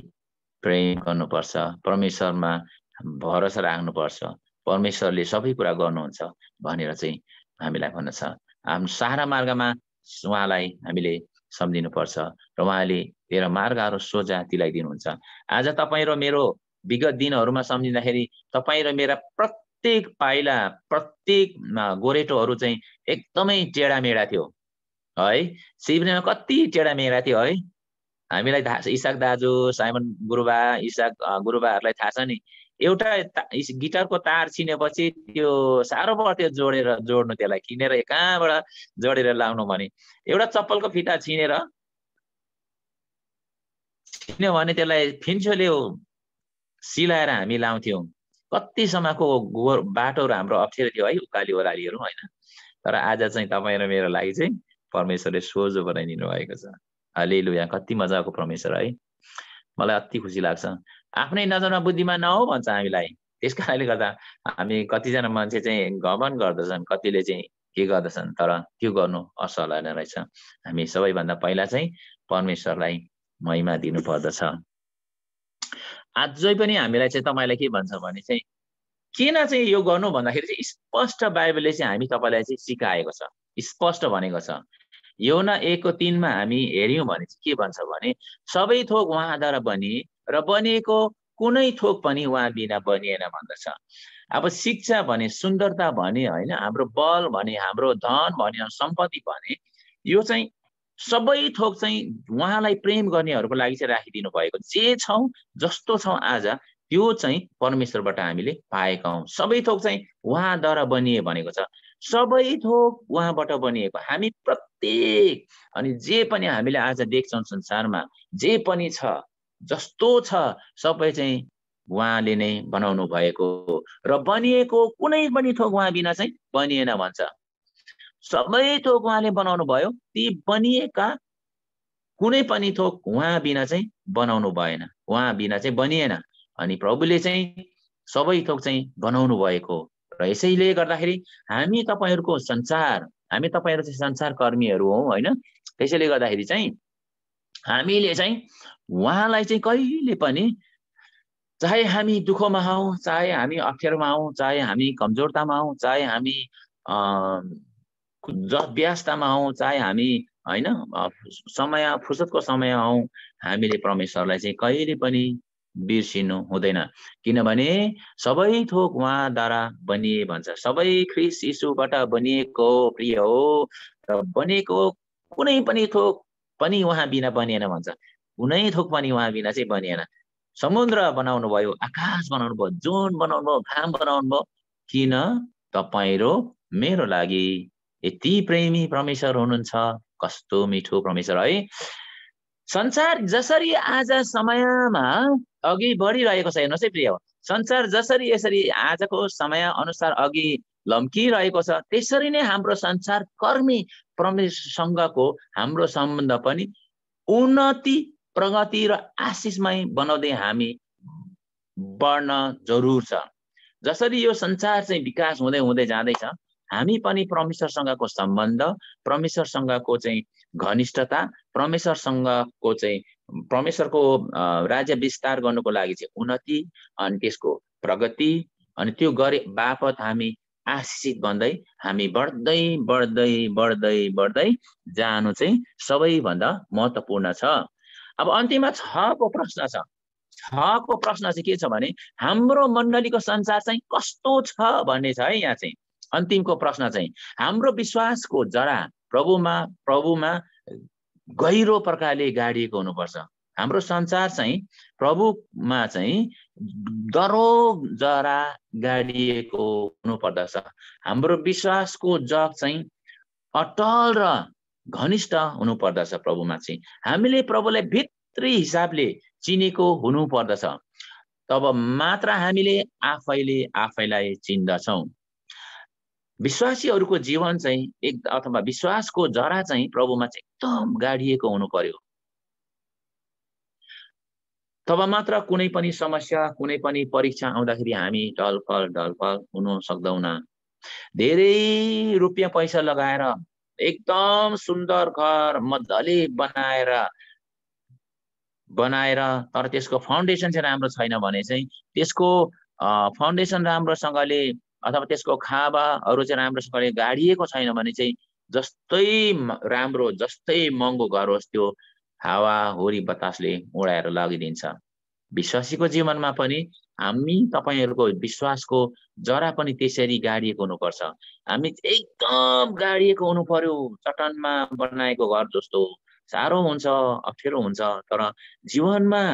[SPEAKER 2] प्रेम गर्नुपर्छ परमेश्वरमा भरोसा राख्नुपर्छ परमेश्वरले सबै कुरा गर्नुहुन्छ भनेर चाहिँ हामीलाई भन्न छ हाम्रो सारा मार्गमा उहाँलाई हामीले सम्झिनुपर्छ र उहाँले तेह्र मार्गहरू सोझा दिनुहुन्छ आज तपाईँ र मेरो विगत दिनहरूमा सम्झिँदाखेरि तपाईँ र मेरा प्रत्येक पाइला प्रत्येक गोरेटोहरू चाहिँ एकदमै टेढा मेढा थियो है सिब्नेमा कति टेडा मेरा थियो है हामीलाई थाहा इसाक दाजु साइमन गुरुबा इसाक गुरुबाहरूलाई थाहा छ नि एउटा गिटारको तार छिनेपछि त्यो साह्रो पर्थ्यो जोडेर जोड्नु त्यसलाई किनेर कहाँबाट जोडेर लाउनु भने एउटा चप्पलको फिता छिनेर छिन्यो भने त्यसलाई फिन्छोले सिलाएर हामी लाउँथ्यौँ कतिसम्मको गोर बाटोहरू हाम्रो अप्ठ्यारो थियो है उकाली ओह्रालीहरू होइन तर आज चाहिँ तपाईँ र मेरो लागि चाहिँ परमेश्वरले सोझो बनाइदिनु भएको छ हाले लुया कति मजाको परमेश्वर है मलाई अति खुसी लाग्छ आफ्नै नजरमा बुद्धिमा नहो भन्छ हामीलाई त्यस कारणले गर्दा हामी कतिजना मान्छे चाहिँ गमन गर्दछन् कतिले चाहिँ के गर्दछन् तर त्यो गर्नु असल होइन रहेछ हामी सबैभन्दा पहिला चाहिँ परमेश्वरलाई महिमा दिनुपर्दछ अझै पनि हामीलाई चाहिँ तपाईँलाई के भन्छ भने चाहिँ किन चाहिँ यो गर्नु भन्दाखेरि चाहिँ स्पष्ट बाइबलले चाहिँ हामी तपाईँलाई चाहिँ सिकाएको छ स्पष्ट भनेको छ यौना एकको तिनमा हामी हेऱ्यौँ भने चाहिँ के भन्छ भने सबै थोक उहाँद्वारा बनिए र बनिएको कुनै थोक पनि उहाँ बिना बनिएन भन्दछ अब शिक्षा भने सुन्दरता भने होइन हाम्रो बल भने हाम्रो धन भने सम्पत्ति भने यो चाहिँ सबै थोक चाहिँ उहाँलाई प्रेम गर्नेहरूको लागि चाहिँ राखिदिनु भएको जे छौँ जस्तो छौँ आज त्यो चाहिँ परमेश्वरबाट हामीले पाएका हौँ सबै थोक चाहिँ उहाँद्वारा बनिए भनेको छ सबै थोक उहाँबाट बनिएको हामी प्रत्येक अनि जे पनि हामीले आज देख्छौँ संसारमा जे पनि छ जस्तो छ सबै चाहिँ उहाँले नै बनाउनु भएको र बनिएको कुनै पनि थोक उहाँ बिना चाहिँ बनिएन भन्छ सबै थोक उहाँले बनाउनु भयो ती बनिएका कुनै पनि थोक उहाँ बिना चाहिँ बनाउनु भएन उहाँ बिना चाहिँ बनिएन अनि प्रभुले चाहिँ सबै थोक चाहिँ बनाउनु भएको र यसैले गर्दाखेरि हामी तपाईँहरूको संसार हामी तपाईँहरू चाहिँ संसारकर्मीहरू हौ होइन त्यसैले गर्दाखेरि चाहिँ हामीले चाहिँ उहाँलाई चाहिँ कहिले पनि चाहे हामी दुःखमा हौँ चाहे हामी अप्ठ्यारोमा हौँ चाहे हामी कमजोरतामा हौँ चाहे हामी व्यस्तमा हौँ चाहे हामी होइन समय फुर्सदको समय हौँ हामीले परमेश्वरलाई चाहिँ कहिले पनि बिर्सिनु हुँदैन किनभने सबै थोक उहाँद्वारा बनिए भन्छ सबै ख्रिस यिसुबाट बनिएको प्रिय हो र बनिएको कुनै पनि थोक पनि उहाँ बिना बनिएन भन्छ कुनै थोक पनि उहाँ बिना चाहिँ बनिएन समुद्र बनाउनु भयो आकाश बनाउनु भयो जुन बनाउनु भयो घाम बनाउनु भयो किन तपाईँ र मेरो लागि यति प्रेमी परमेश्वर हुनुहुन्छ कस्तो मिठो परमेश्वर है संसार जसरी आज समयमा अघि बढिरहेको छ हेर्नुहोस् है प्रिय हो संसार जसरी यसरी आजको समय अनुसार अघि लम्किरहेको छ त्यसरी नै हाम्रो संसार कर्मी परमेश्वरसँगको हाम्रो सम्बन्ध पनि उन्नति प्रगति र आशिषमय बनाउँदै हामी बढ्न जरुर छ जसरी यो संसार चाहिँ विकास हुँदै हुँदै जाँदैछ हामी पनि परमेश्वरसँगको सम्बन्ध परमेश्वरसँगको चाहिँ घनिष्ठता परमेश्वरसँगको चाहिँ परमेश्वरको राज्य विस्तार गर्नुको लागि चाहिँ उन्नति अनि त्यसको प्रगति अनि त्यो गरे बापत हामी आशिषित भन्दै हामी बढ्दै बढ्दै बढ्दै बढ्दै जानु चाहिँ सबैभन्दा महत्त्वपूर्ण छ अब अन्तिममा छको प्रश्न छ छको प्रश्न चाहिँ के छ भने हाम्रो मण्डलीको संसार चाहिँ कस्तो छ भन्ने छ है यहाँ चाहिँ अन्तिमको प्रश्न चाहिँ हाम्रो विश्वासको जरा प्रभुमा प्रभुमा गहिरो प्रकारले गाडिएको हुनुपर्छ हाम्रो संसार चाहिँ प्रभुमा चाहिँ डरो जरा गाडिएको हुनुपर्दछ हाम्रो विश्वासको जग चाहिँ अटल र घनिष्ठ हुनुपर्दछ प्रभुमा चाहिँ हामीले प्रभुलाई भित्री हिसाबले चिनेको हुनुपर्दछ तब मात्र हामीले आफैले आफैलाई चिन्दछौँ विश्वासीहरूको जीवन चाहिँ एक अथवा विश्वासको जरा चाहिँ प्रभुमा चाहिँ एकदम गाडिएको हुनु पर्यो तब मात्र कुनै पनि समस्या कुनै पनि परीक्षा आउँदाखेरि हामी ढलफल ढलफल हुनु सक्दैन धेरै रुपियाँ पैसा लगाएर एकदम सुन्दर घर मजाले बनाएर बनाएर तर त्यसको फाउन्डेसन चाहिँ राम्रो छैन भने चाहिँ त्यसको फाउन्डेसन राम्रोसँगले अथवा त्यसको खाबाहरू चाहिँ राम्रोसँगले गाडिएको छैन भने चाहिँ जस्तै राम्रो जस्तै महँगो घर होस् त्यो हावा होरी बतासले उडाएर लगिदिन्छ विश्वासीको जीवनमा पनि हामी तपाईँहरूको विश्वासको जरा पनि त्यसरी गाडिएको हुनुपर्छ हामी एकदम गाडिएको हुनु पर्यो चटनमा बनाएको घर जस्तो साह्रो हुन्छ अप्ठ्यारो हुन्छ तर जीवनमा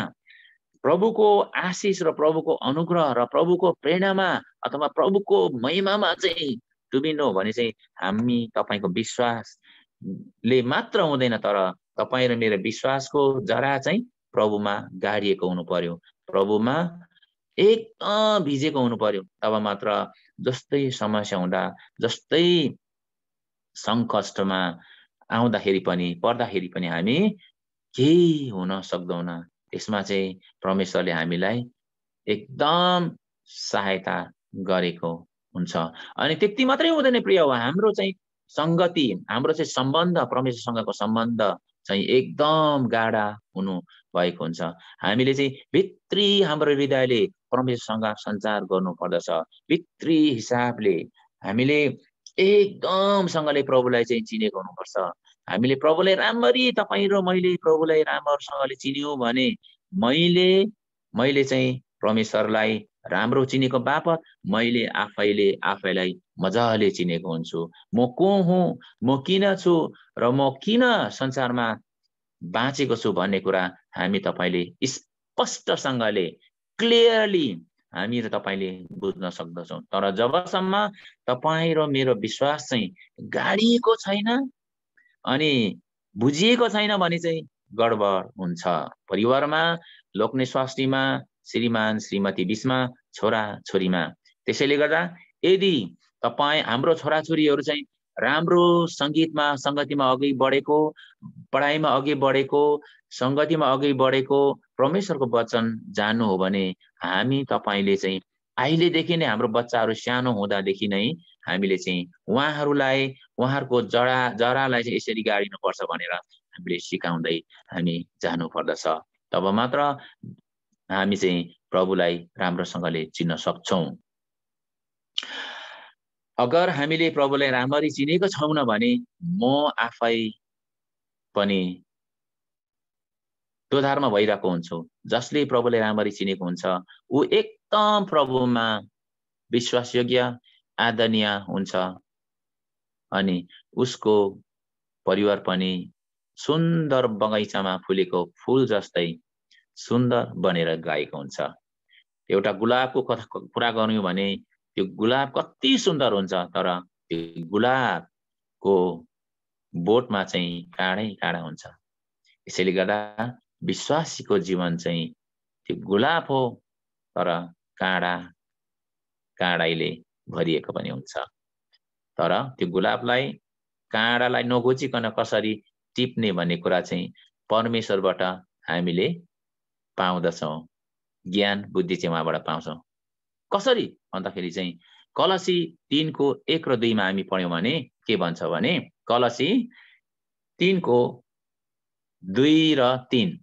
[SPEAKER 2] प्रभुको आशिष र प्रभुको अनुग्रह र प्रभुको प्रेरणामा अथवा प्रभुको महिमामा चाहिँ डुबिनु हो भने चाहिँ हामी तपाईँको विश्वासले मात्र हुँदैन तर तपाईँ र मेरो विश्वासको जरा चाहिँ प्रभुमा गाडिएको हुनु पर्यो प्रभुमा एकदम भिजेको हुनु पर्यो तब मात्र जस्तै समस्या हुँदा जस्तै सङ्कष्टमा आउँदाखेरि पनि पर्दाखेरि पनि हामी केही हुन सक्दैनौँ यसमा चाहिँ परमेश्वरले हामीलाई एकदम सहायता गरेको हुन्छ अनि त्यति मात्रै हुँदैन प्रिय हो हाम्रो चाहिँ सङ्गति हाम्रो चाहिँ सम्बन्ध परमेश्वरसँगको सम्बन्ध चाहिँ एकदम गाढा हुनु भएको हुन्छ हामीले चाहिँ भित्री हाम्रो हृदयले परमेश्वरसँग सञ्चार गर्नुपर्दछ भित्री हिसाबले हामीले एकदमसँगले प्रभुलाई चाहिँ चिनेको हुनुपर्छ हामीले प्रभुलाई राम्ररी तपाईँ र मैले प्रभुलाई राम्रोसँगले चिन्यौँ भने मैले मैले चाहिँ परमेश्वरलाई राम्रो चिनेको बापत मैले आफैले आफैलाई मजाले चिनेको हुन्छु म को हुँ म किन छु र म किन संसारमा बाँचेको छु भन्ने कुरा हामी तपाईँले स्पष्टसँगले क्लियरली हामी र तपाईँले बुझ्न सक्दछौँ तर जबसम्म तपाईँ र मेरो विश्वास चाहिँ गाडिएको छैन अनि बुझिएको छैन भने चाहिँ गडबड हुन्छ परिवारमा लोक्ने स्वास्थ्यमा श्रीमान श्रीमती बिचमा छोरा छोरीमा त्यसैले गर्दा यदि तपाईँ हाम्रो छोराछोरीहरू चाहिँ राम्रो सङ्गीतमा सङ्गतिमा अघि बढेको पढाइमा अघि बढेको सङ्गतिमा अघि बढेको परमेश्वरको वचन जान्नु हो भने हामी तपाईँले चाहिँ अहिलेदेखि नै हाम्रो बच्चाहरू सानो हुँदादेखि नै हामीले चाहिँ उहाँहरूलाई उहाँहरूको जरा जरालाई चाहिँ यसरी गाडिनुपर्छ भनेर हामीले सिकाउँदै हामी जानुपर्दछ तब मात्र हामी चाहिँ प्रभुलाई राम्रोसँगले चिन्न सक्छौँ अगर हामीले प्रभुलाई राम्ररी चिनेको छौन भने म आफै पनि दोधारमा भइरहेको हुन्छु जसले प्रभुलाई राम्ररी चिनेको हुन्छ ऊ एक एकदम प्रभुमा विश्वासयोग्य आदरणीय हुन्छ अनि उसको परिवार पनि सुन्दर बगैँचामा फुलेको फुल जस्तै सुन्दर बनेर गएको हुन्छ एउटा गुलाबको कथा कुरा गर्यौँ भने त्यो गुलाब कति सुन्दर हुन्छ तर त्यो गुलाबको बोटमा चाहिँ काँडै काँडा हुन्छ यसैले गर्दा विश्वासीको जीवन चाहिँ त्यो गुलाब हो तर काँडा काँडाइले भरिएको पनि हुन्छ तर त्यो गुलाबलाई काँडालाई नगोचिकन कसरी टिप्ने भन्ने कुरा चाहिँ परमेश्वरबाट हामीले पाउँदछौँ ज्ञान बुद्धि चाहिँ उहाँबाट पाउँछौँ कसरी भन्दाखेरि चाहिँ कलसी तिनको एक र दुईमा हामी पढ्यौँ भने के भन्छ भने कलसी तिनको दुई र तिन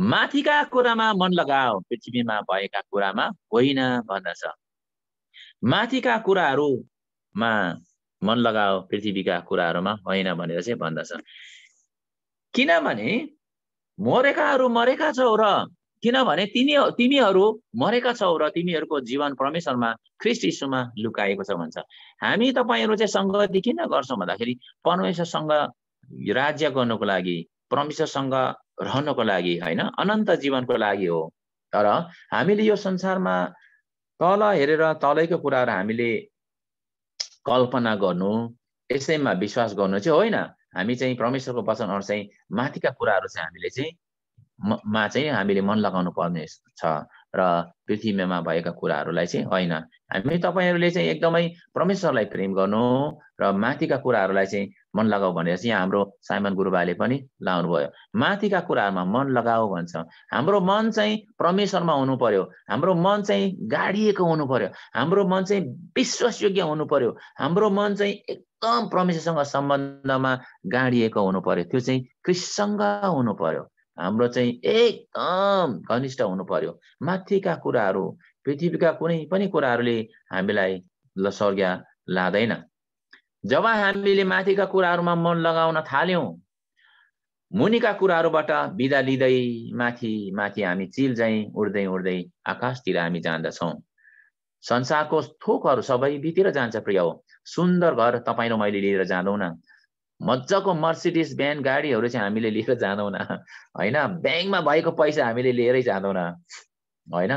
[SPEAKER 2] माथिका कुरामा मन लगाओ पृथ्वीमा भएका कुरामा होइन भन्दछ माथिका कुराहरूमा मन लगाओ पृथ्वीका कुराहरूमा होइन भनेर चाहिँ भन्दछ किनभने मरेकाहरू मरेका छौ र किनभने तिमी तिमीहरू मरेका छौ र तिमीहरूको जीवन परमेश्वरमा ख्रिस्ट इसुमा लुकाएको छ भन्छ हामी तपाईँहरू चाहिँ सङ्गति किन गर्छौँ भन्दाखेरि परमेश्वरसँग राज्य गर्नुको लागि परमेश्वरसँग रहनको लागि होइन अनन्त जीवनको लागि हो तर हामीले यो संसारमा तल हेरेर तलैको कुराहरू हामीले कल्पना गर्नु यसैमा विश्वास गर्नु चाहिँ होइन हामी चाहिँ परमेश्वरको वचनहरू चाहिँ माथिका कुराहरू चाहिँ हामीले चाहिँ मा चाहिँ हामीले मन लगाउनु पर्ने छ र पृथ्वीमा भएका कुराहरूलाई चाहिँ होइन हामी तपाईँहरूले चाहिँ एकदमै परमेश्वरलाई प्रेम गर्नु र माथिका कुराहरूलाई चाहिँ मन लगाऊ भनेर चाहिँ यहाँ हाम्रो साइमन गुरुबाले पनि लाउनु भयो माथिका कुराहरूमा मन लगाऊ भन्छ हाम्रो मन चाहिँ परमेश्वरमा हुनु पर्यो हाम्रो मन चाहिँ गाडिएको हुनु पर्यो हाम्रो मन चाहिँ विश्वासयोग्य हुनु पर्यो हाम्रो मन चाहिँ एकदम परमेश्वरसँग सम्बन्धमा गाडिएको हुनु पर्यो त्यो चाहिँ क्रिससँग हुनु पर्यो हाम्रो चाहिँ एकदम घनिष्ठ हुनु पर्यो माथिका कुराहरू पृथ्वीका कुनै पनि कुराहरूले हामीलाई स्वर्ग लाँदैन जब हामीले माथिका कुराहरूमा मन लगाउन थाल्यौँ मुनिका कुराहरूबाट बिदा लिँदै माथि माथि हामी चिल उड्दै उड्दै आकाशतिर हामी जाँदछौँ संसारको थोकहरू सबै बितेर जान्छ प्रिय हो सुन्दर घर तपाईँ र मैले लिएर न मजाको मर्सिडिस बिहान गाडीहरू चाहिँ हामीले लिएर न होइन ब्याङ्कमा भएको पैसा हामीले लिएरै न होइन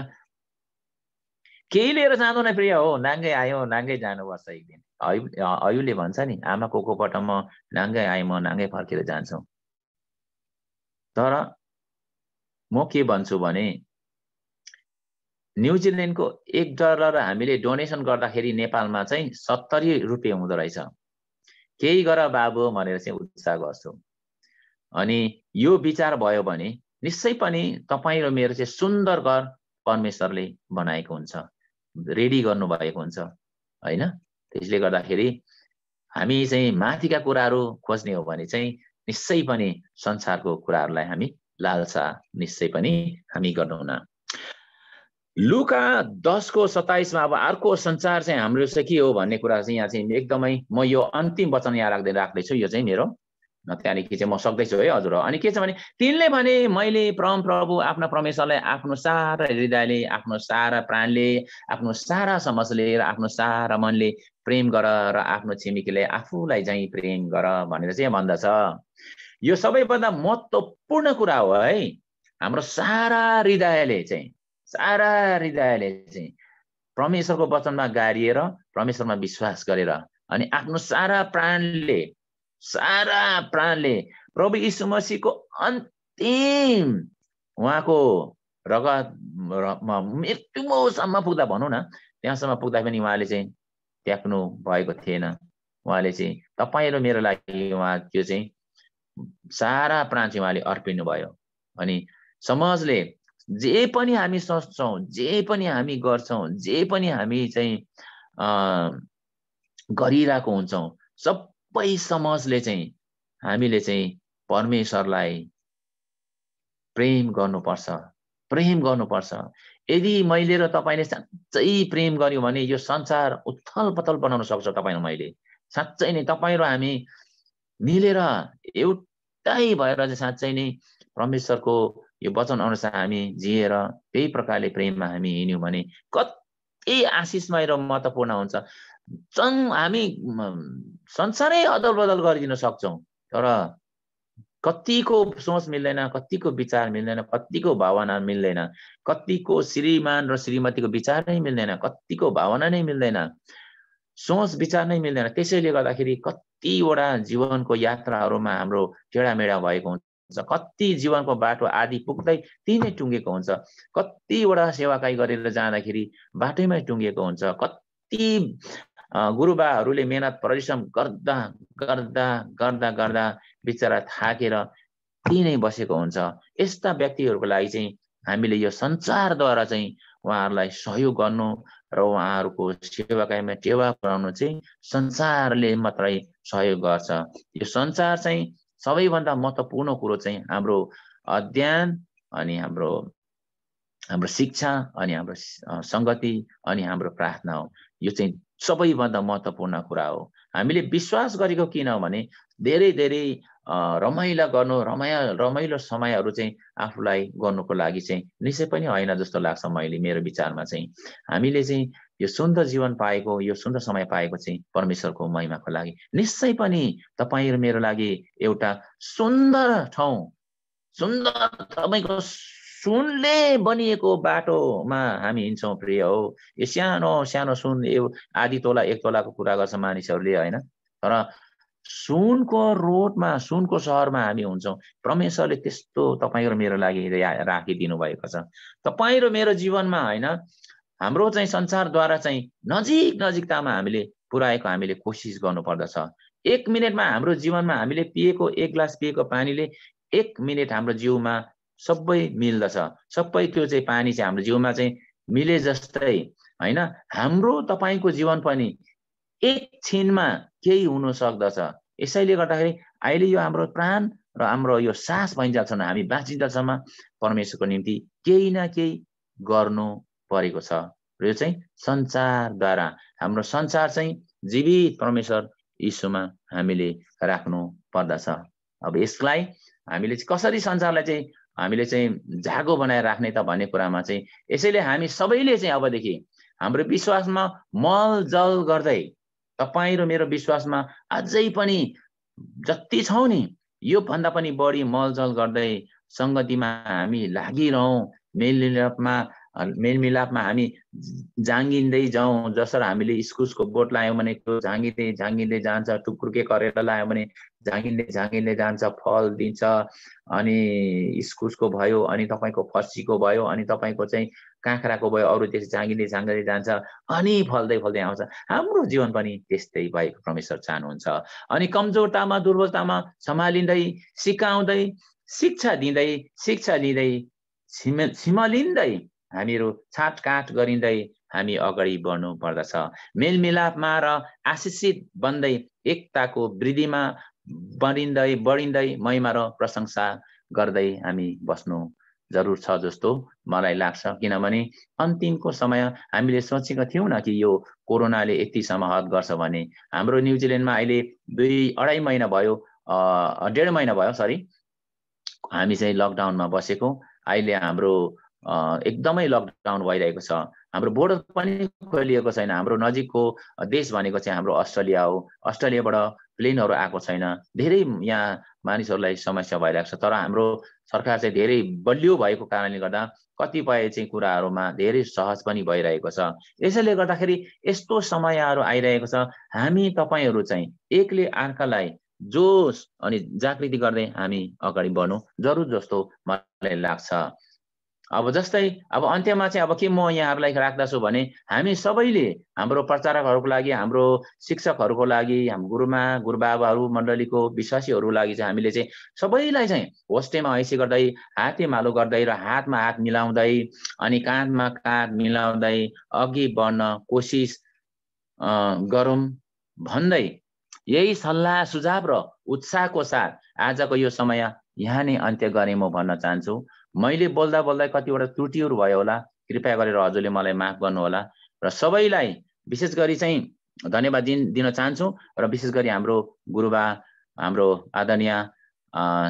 [SPEAKER 2] केही लिएर न प्रिय हो नाङ्गै आयो नाङ्गै जानुपर्छ एक दिन अयुले भन्छ नि को कोबाट म नाङ्गै आएँ म नाङ्गै फर्केर जान्छु तर म के भन्छु भने न्युजिल्यान्डको एक डलर हामीले डोनेसन गर्दाखेरि नेपालमा चाहिँ सत्तरी रुपियाँ हुँदो रहेछ केही गर बाबु भनेर चाहिँ उत्साह गर्छु अनि यो विचार भयो भने निश्चय पनि तपाईँ र मेरो चाहिँ सुन्दर घर परमेश्वरले बनाएको हुन्छ रेडी गर्नुभएको हुन्छ होइन त्यसले गर्दाखेरि हामी चाहिँ माथिका कुराहरू खोज्ने हो भने चाहिँ निश्चय पनि संसारको कुराहरूलाई हामी लालसा निश्चय पनि हामी गर्नुहुन लुका दसको सत्ताइसमा अब अर्को संसार चाहिँ हाम्रो चाहिँ के हो भन्ने कुरा चाहिँ यहाँ चाहिँ एकदमै म यो अन्तिम वचन यहाँ राख्दै राख्दैछु यो चाहिँ मेरो त्यहाँदेखि चाहिँ म सक्दैछु है हजुर अनि के छ भने तिनले भने मैले परम प्रभु आफ्ना परमेश्वरलाई आफ्नो सारा हृदयले आफ्नो सारा प्राणले आफ्नो सारा समाजले र आफ्नो सारा मनले प्रेम गर र आफ्नो छिमेकीले आफूलाई चाहिँ प्रेम गर भनेर चाहिँ भन्दछ यो सबैभन्दा महत्त्वपूर्ण कुरा हो है हाम्रो सारा हृदयले चाहिँ सारा हृदयले चाहिँ परमेश्वरको वचनमा गाडिएर परमेश्वरमा विश्वास गरेर अनि आफ्नो सारा प्राणले सारा प्राणले प्रभु यीशु मसीको अन्तिम उहाँको रगत मृत्युसम्म पुग्दा भनौँ न त्यहाँसम्म पुग्दा पनि उहाँले चाहिँ त्याग्नु भएको थिएन उहाँले चाहिँ तपाईँ र मेरो लागि उहाँ त्यो चाहिँ सारा प्राण चाहिँ उहाँले अर्पिनु भयो अनि समाजले जे पनि हामी सोच्छौँ जे पनि हामी गर्छौँ जे पनि हामी चाहिँ गरिरहेको हुन्छौँ सबै समाजले चाहिँ हामीले चाहिँ परमेश्वरलाई प्रेम गर्नुपर्छ प्रेम गर्नुपर्छ यदि मैले र तपाईँले साँच्चै प्रेम गर्यो भने यो संसार उत्थल पथल बनाउन सक्छ तपाईँ मैले साँच्चै नै तपाईँ र हामी मिलेर एउटै भएर चाहिँ साँच्चै नै परमेश्वरको यो वचन अनुसार हामी जिएर त्यही प्रकारले प्रेममा हामी हिँड्यौँ भने कति आशिषमय र महत्त्वपूर्ण हुन्छ जङ हामी संसारै अदल बदल गरिदिन सक्छौँ तर कतिको सोच मिल्दैन कतिको विचार मिल्दैन कतिको भावना मिल्दैन कतिको श्रीमान र श्रीमतीको विचार नै मिल्दैन कतिको भावना नै मिल्दैन सोच विचार नै मिल्दैन त्यसैले गर्दाखेरि कतिवटा जीवनको यात्राहरूमा हाम्रो टेढामेढा भएको हुन्छ कति जीवनको बाटो आदि पुग्दै त्यही नै टुङ्गेको हुन्छ कतिवटा सेवाकाई गरेर जाँदाखेरि बाटैमै टुङ्गेको हुन्छ कति गुरुबाहरूले मेहनत परिश्रम गर्दा गर्दा गर्दा गर्दा बिचरा थाकेर त्यही नै बसेको हुन्छ यस्ता व्यक्तिहरूको लागि चाहिँ हामीले यो सञ्चारद्वारा चाहिँ उहाँहरूलाई सहयोग गर्नु र उहाँहरूको सेवा टेवा पुऱ्याउनु चाहिँ संसारले मात्रै सहयोग गर्छ यो संसार चाहिँ सबैभन्दा महत्त्वपूर्ण कुरो चाहिँ हाम्रो अध्ययन अनि हाम्रो हाम्रो शिक्षा अनि हाम्रो सङ्गति अनि हाम्रो प्रार्थना हो यो चाहिँ सबैभन्दा महत्त्वपूर्ण कुरा हो हामीले विश्वास गरेको किनभने धेरै धेरै रमाइला गर्नु रमाया रमाइलो समयहरू चाहिँ आफूलाई गर्नुको लागि चाहिँ निश्चय पनि होइन जस्तो लाग्छ मैले मेरो विचारमा चाहिँ हामीले चाहिँ यो सुन्दर जीवन पाएको यो सुन्दर समय पाएको चाहिँ परमेश्वरको महिमाको लागि निश्चय पनि तपाईँ र मेरो लागि एउटा सुन्दर ठाउँ सुन्दर तपाईँको सुनले बनिएको बाटोमा हामी हिँड्छौँ प्रिय हो यो सानो सानो सुन यो आधी तोला एक तोलाको कुरा गर्छ मानिसहरूले होइन तर सुनको रोडमा सुनको सहरमा हामी हुन्छौँ परमेश्वरले त्यस्तो तपाईँ र मेरो लागि राखिदिनु भएको छ तपाईँ र मेरो जीवनमा होइन हाम्रो चाहिँ संसारद्वारा चाहिँ नजिक नजिकतामा हामीले पुऱ्याएको हामीले कोसिस गर्नुपर्दछ एक मिनटमा हाम्रो जीवनमा हामीले पिएको एक ग्लास पिएको पानीले एक मिनट हाम्रो जिउमा सबै मिल्दछ सबै त्यो चाहिँ पानी चाहिँ हाम्रो जिउमा चाहिँ मिले जस्तै होइन हाम्रो तपाईँको जीवन पनि एकछिनमा केही हुन सक्दछ यसैले गर्दाखेरि अहिले यो हाम्रो प्राण र हाम्रो यो सास भइन्जेलसम्म हामी बाँचिन्जेलसम्म परमेश्वरको निम्ति केही न केही गर्नु परेको छ र यो चाहिँ संसारद्वारा हाम्रो संसार चाहिँ जीवित परमेश्वर यीशुमा हामीले राख्नु पर्दछ अब यसलाई हामीले कसरी संसारलाई चाहिँ हामीले चाहिँ जागो बनाएर राख्ने त भन्ने कुरामा चाहिँ यसैले हामी सबैले चाहिँ अबदेखि हाम्रो विश्वासमा मल जल गर्दै तपाईँ र मेरो विश्वासमा अझै पनि जति छौँ नि योभन्दा पनि बढी मलजल गर्दै सङ्गतिमा हामी लागिरहँ मेलमिलापमा मेलमिलापमा हामी जाँगिँदै जाउँ जसरी हामीले इस्कुसको बोट लायौँ भने त्यो झाँगिँदै झाँगिँदै जान्छ टुक्रुके गरेर लायौँ भने झाँगिने झाँगिने जान्छ फल दिन्छ अनि इस्कुसको भयो अनि तपाईँको फर्सीको भयो अनि तपाईँको चाहिँ काँक्राको भयो अरू त्यस झाँगिँदै झाँगिँदै जान्छ अनि फल्दै फल्दै आउँछ हाम्रो जीवन पनि त्यस्तै भएको परमेश्वर चाहनुहुन्छ अनि कमजोरतामा दुर्बलतामा सम्हालिँदै सिकाउँदै शिक्षा दिँदै शिक्षा लिँदै छिमलिँदै हामीहरू छाटकाट गरिँदै हामी अगाडि बढ्नु पर्दछ मेलमिलापमा र आशिषित बन्दै एकताको वृद्धिमा बढिँदै बढिँदै महिमा र प्रशंसा गर्दै हामी बस्नु जरुर छ जस्तो मलाई लाग्छ किनभने अन्तिमको समय हामीले सोचेको थियौँ न कि यो कोरोनाले यतिसम्म हद गर्छ भने हाम्रो न्युजिल्यान्डमा अहिले दुई अढाई महिना भयो डेढ महिना भयो सरी हामी चाहिँ लकडाउनमा बसेको अहिले हाम्रो एकदमै लकडाउन भइरहेको छ हाम्रो बोर्डर पनि खोलिएको छैन हाम्रो नजिकको देश भनेको चाहिँ हाम्रो अस्ट्रेलिया हो अस्ट्रेलियाबाट प्लेनहरू आएको छैन धेरै यहाँ मानिसहरूलाई समस्या भइरहेको छ तर हाम्रो सरकार चाहिँ धेरै बलियो भएको कारणले गर्दा कतिपय चाहिँ कुराहरूमा धेरै सहज पनि भइरहेको छ यसैले गर्दाखेरि यस्तो समयहरू आइरहेको छ हामी तपाईँहरू चाहिँ एकले अर्कालाई जोस अनि जागृति गर्दै हामी अगाडि बढ्नु जरुर जस्तो मलाई लाग्छ अब जस्तै अब अन्त्यमा चाहिँ अब के म यहाँहरूलाई राख्दछु भने हामी सबैले हाम्रो प्रचारकहरूको लागि हाम्रो शिक्षकहरूको लागि हाम्रो गुरुमा गुरुबाबाहरू मण्डलीको विश्वासीहरूको लागि चाहिँ हामीले चाहिँ सबैलाई चाहिँ होस्टेमा ऐसी गर्दै हाते मालो गर्दै र हातमा हात मिलाउँदै अनि काँधमा काँध मिलाउँदै अघि बढ्न कोसिस गरौँ भन्दै यही सल्लाह सुझाव र उत्साहको साथ आजको यो समय यहाँ नै अन्त्य गरेँ म भन्न चाहन्छु मैले बोल्दा बोल्दा कतिवटा त्रुटिहरू भयो होला कृपया गरेर हजुरले मलाई माफ गर्नुहोला र सबैलाई विशेष गरी चाहिँ धन्यवाद दिन दिन चाहन्छु र विशेष गरी हाम्रो गुरुबा हाम्रो आदरणीय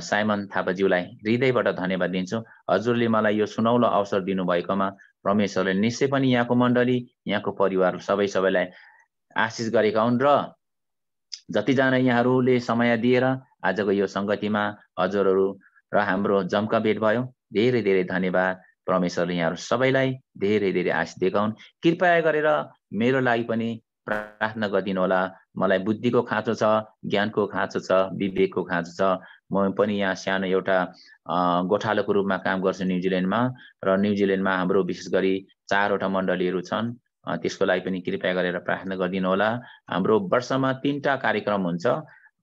[SPEAKER 2] साइमन थापाज्यूलाई हृदयबाट धन्यवाद दिन्छु हजुरले मलाई यो सुनौलो अवसर दिनुभएकोमा परमेश्वरले निश्चय पनि यहाँको मण्डली यहाँको परिवार सबै सबैलाई आशिष गरेका हुन् र जतिजना यहाँहरूले समय दिएर आजको यो सङ्गतिमा हजुरहरू र हाम्रो जम्का भेट भयो धेरै धेरै धन्यवाद परमेश्वरले यहाँहरू सबैलाई धेरै धेरै आशिष देखाउन् कृपया गरेर मेरो लागि पनि प्रार्थना गरिदिनु होला मलाई बुद्धिको खाँचो छ ज्ञानको खाँचो छ विवेकको खाँचो छ म पनि यहाँ सानो एउटा गोठालोको रूपमा काम गर्छु न्युजिल्यान्डमा र न्युजिल्यान्डमा हाम्रो विशेष गरी चारवटा मण्डलीहरू छन् त्यसको लागि पनि कृपया गरेर प्रार्थना गरिदिनु होला हाम्रो वर्षमा तिनवटा कार्यक्रम हुन्छ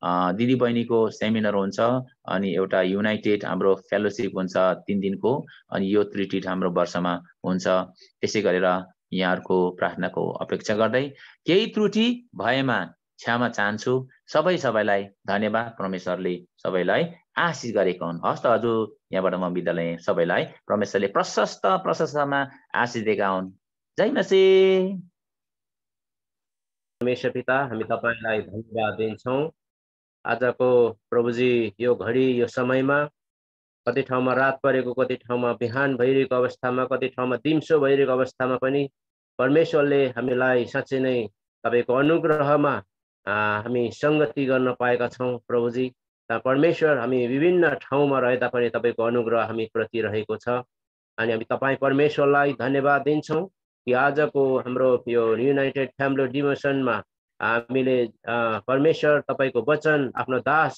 [SPEAKER 2] दिदी बहिनीको सेमिनार हुन्छ अनि एउटा युनाइटेड हाम्रो फेलोसिप हुन्छ तिन दिनको अनि यो त्रिटिट हाम्रो वर्षमा हुन्छ त्यसै गरेर यहाँहरूको प्रार्थनाको अपेक्षा गर्दै केही त्रुटि भएमा क्षमा चाहन्छु सबै सबैलाई धन्यवाद परमेश्वरले सबैलाई आशिष गरेको हुन् हस् त हजुर यहाँबाट म विद्यालय सबैलाई परमेश्वरले प्रशस्त प्रशस्तमा आशिष दिएका हुन् जय परमेश्वर
[SPEAKER 1] पिता हामी तपाईँलाई धन्यवाद दिन्छौँ आजको प्रभुजी यो घडी यो समयमा कति ठाउँमा रात परेको कति ठाउँमा बिहान भइरहेको अवस्थामा कति ठाउँमा दिम्सो भइरहेको अवस्थामा पनि परमेश्वरले हामीलाई साँच्चै नै तपाईँको अनुग्रहमा हामी सङ्गति गर्न पाएका छौँ प्रभुजी परमेश्वर हामी विभिन्न ठाउँमा रहे तापनि तपाईँको अनुग्रह हामी प्रति रहेको छ अनि हामी तपाईँ परमेश्वरलाई धन्यवाद दिन्छौँ कि आजको हाम्रो यो युनाइटेड फ्यामिली डिमोसनमा हामीले परमेश्वर तपाईँको वचन आफ्नो दास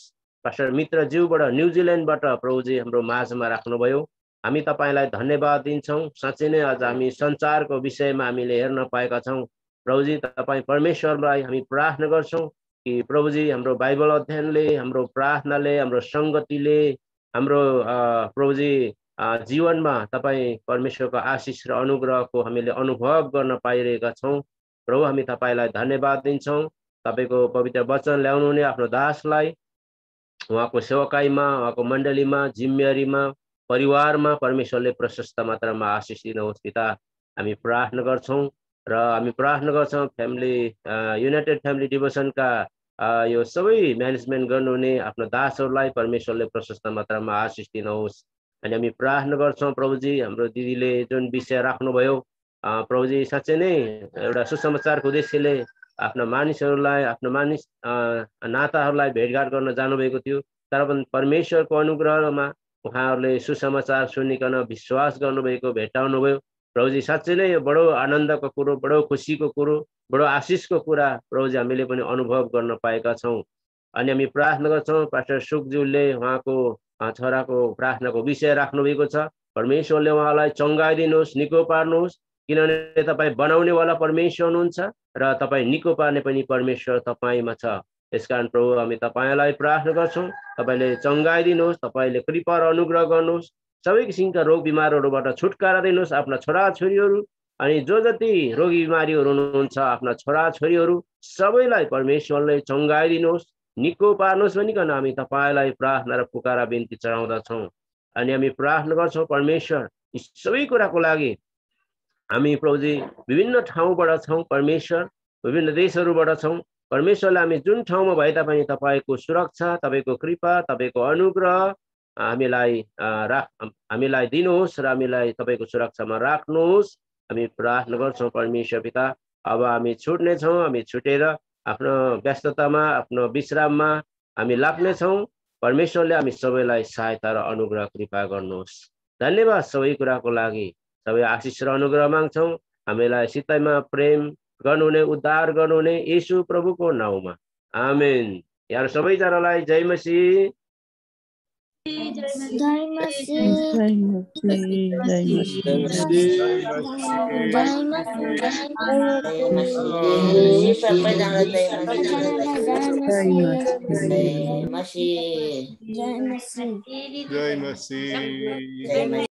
[SPEAKER 1] पास्टर मित्रज्यूबाट न्युजिल्यान्डबाट प्रभुजी हाम्रो माझमा राख्नुभयो हामी तपाईँलाई धन्यवाद दिन्छौँ साँच्चै नै आज हामी सञ्चारको विषयमा हामीले हेर्न पाएका छौँ प्रभुजी तपाईँ परमेश्वरलाई हामी प्रार्थना गर्छौँ कि प्रभुजी हाम्रो बाइबल अध्ययनले हाम्रो प्रार्थनाले हाम्रो सङ्गतिले हाम्रो प्रभुजी जीवनमा तपाईँ परमेश्वरको आशिष र अनुग्रहको हामीले अनुभव गर्न पाइरहेका छौँ प्रभु हामी तपाईँलाई धन्यवाद दिन्छौँ तपाईँको पवित्र वचन ल्याउनु हुने आफ्नो दासलाई उहाँको सेवकाइमा उहाँको मण्डलीमा जिम्मेवारीमा परिवारमा परमेश्वरले प्रशस्त मात्रामा आशिष दिनुहोस् पिता हामी प्रार्थना गर्छौँ र हामी प्रार्थना गर्छौँ फ्यामिली युनाइटेड फ्यामिली डिभोसनका यो सबै म्यानेजमेन्ट गर्नुहुने आफ्नो दासहरूलाई परमेश्वरले प्रशस्त मात्रामा आशिष दिनुहोस् अनि हामी प्रार्थना गर्छौँ प्रभुजी हाम्रो दिदीले जुन विषय राख्नुभयो प्रभुजी साँच्चै नै एउटा सुसमाचारको उद्देश्यले आफ्ना मानिसहरूलाई आफ्नो मानिस नाताहरूलाई भेटघाट गर्न जानुभएको थियो तर पनि परमेश्वरको अनुग्रहमा उहाँहरूले सुसमाचार सुनिकन विश्वास गर्नुभएको भयो प्रभुजी साँच्चै नै यो बडो आनन्दको कुरो बडो खुसीको कुरो बडो आशिषको कुरा प्रभुजी हामीले पनि अनुभव गर्न पाएका छौँ अनि हामी प्रार्थना गर्छौँ पास्टर सुखज्यूले उहाँको छोराको प्रार्थनाको विषय राख्नुभएको छ परमेश्वरले उहाँलाई चङ्गाइदिनुहोस् निको पार्नुहोस् किनभने तपाईँ बनाउनेवाला परमेश्वर हुनुहुन्छ र तपाईँ निको पार्ने पनि परमेश्वर तपाईँमा छ यसकारण प्रभु हामी तपाईँलाई प्रार्थना गर्छौँ तपाईँले चङ्गाइदिनुहोस् तपाईँले कृपा र अनुग्रह गर्नुहोस् सबै किसिमका रोग बिमारहरूबाट छुटकारा दिनुहोस् आफ्ना छोराछोरीहरू अनि जो जति रोगी बिमारीहरू हुनुहुन्छ आफ्ना छोराछोरीहरू सबैलाई परमेश्वरले चङ्गाइदिनुहोस् निको पार्नुहोस् भनिकन हामी तपाईँलाई प्रार्थना र पुकारा बिन्ती चढाउँदछौँ अनि हामी प्रार्थना गर्छौँ परमेश्वर यी सबै कुराको लागि हामी प्रभुजी विभिन्न ठाउँबाट छौँ परमेश्वर विभिन्न देशहरूबाट छौँ परमेश्वरले हामी जुन ठाउँमा भए तापनि तपाईँको सुरक्षा तपाईँको कृपा तपाईँको अनुग्रह हामीलाई राख हामीलाई दिनुहोस् र हामीलाई तपाईँको सुरक्षामा राख्नुहोस् हामी प्रार्थना गर्छौँ परमेश्वर पिता अब हामी छुट्नेछौँ हामी छुटेर आफ्नो व्यस्ततामा आफ्नो विश्राममा हामी लाग्नेछौँ परमेश्वरले हामी सबैलाई सहायता र अनुग्रह कृपा गर्नुहोस् धन्यवाद सबै कुराको लागि सबै आशिष र अनुग्रह माग्छौँ हामीलाई सितैमा प्रेम गर्नुहुने उद्धार गर्नुहुने यीशु प्रभुको नाउँमा आमेन यहाँ सबैजनालाई जय मसी जय मसी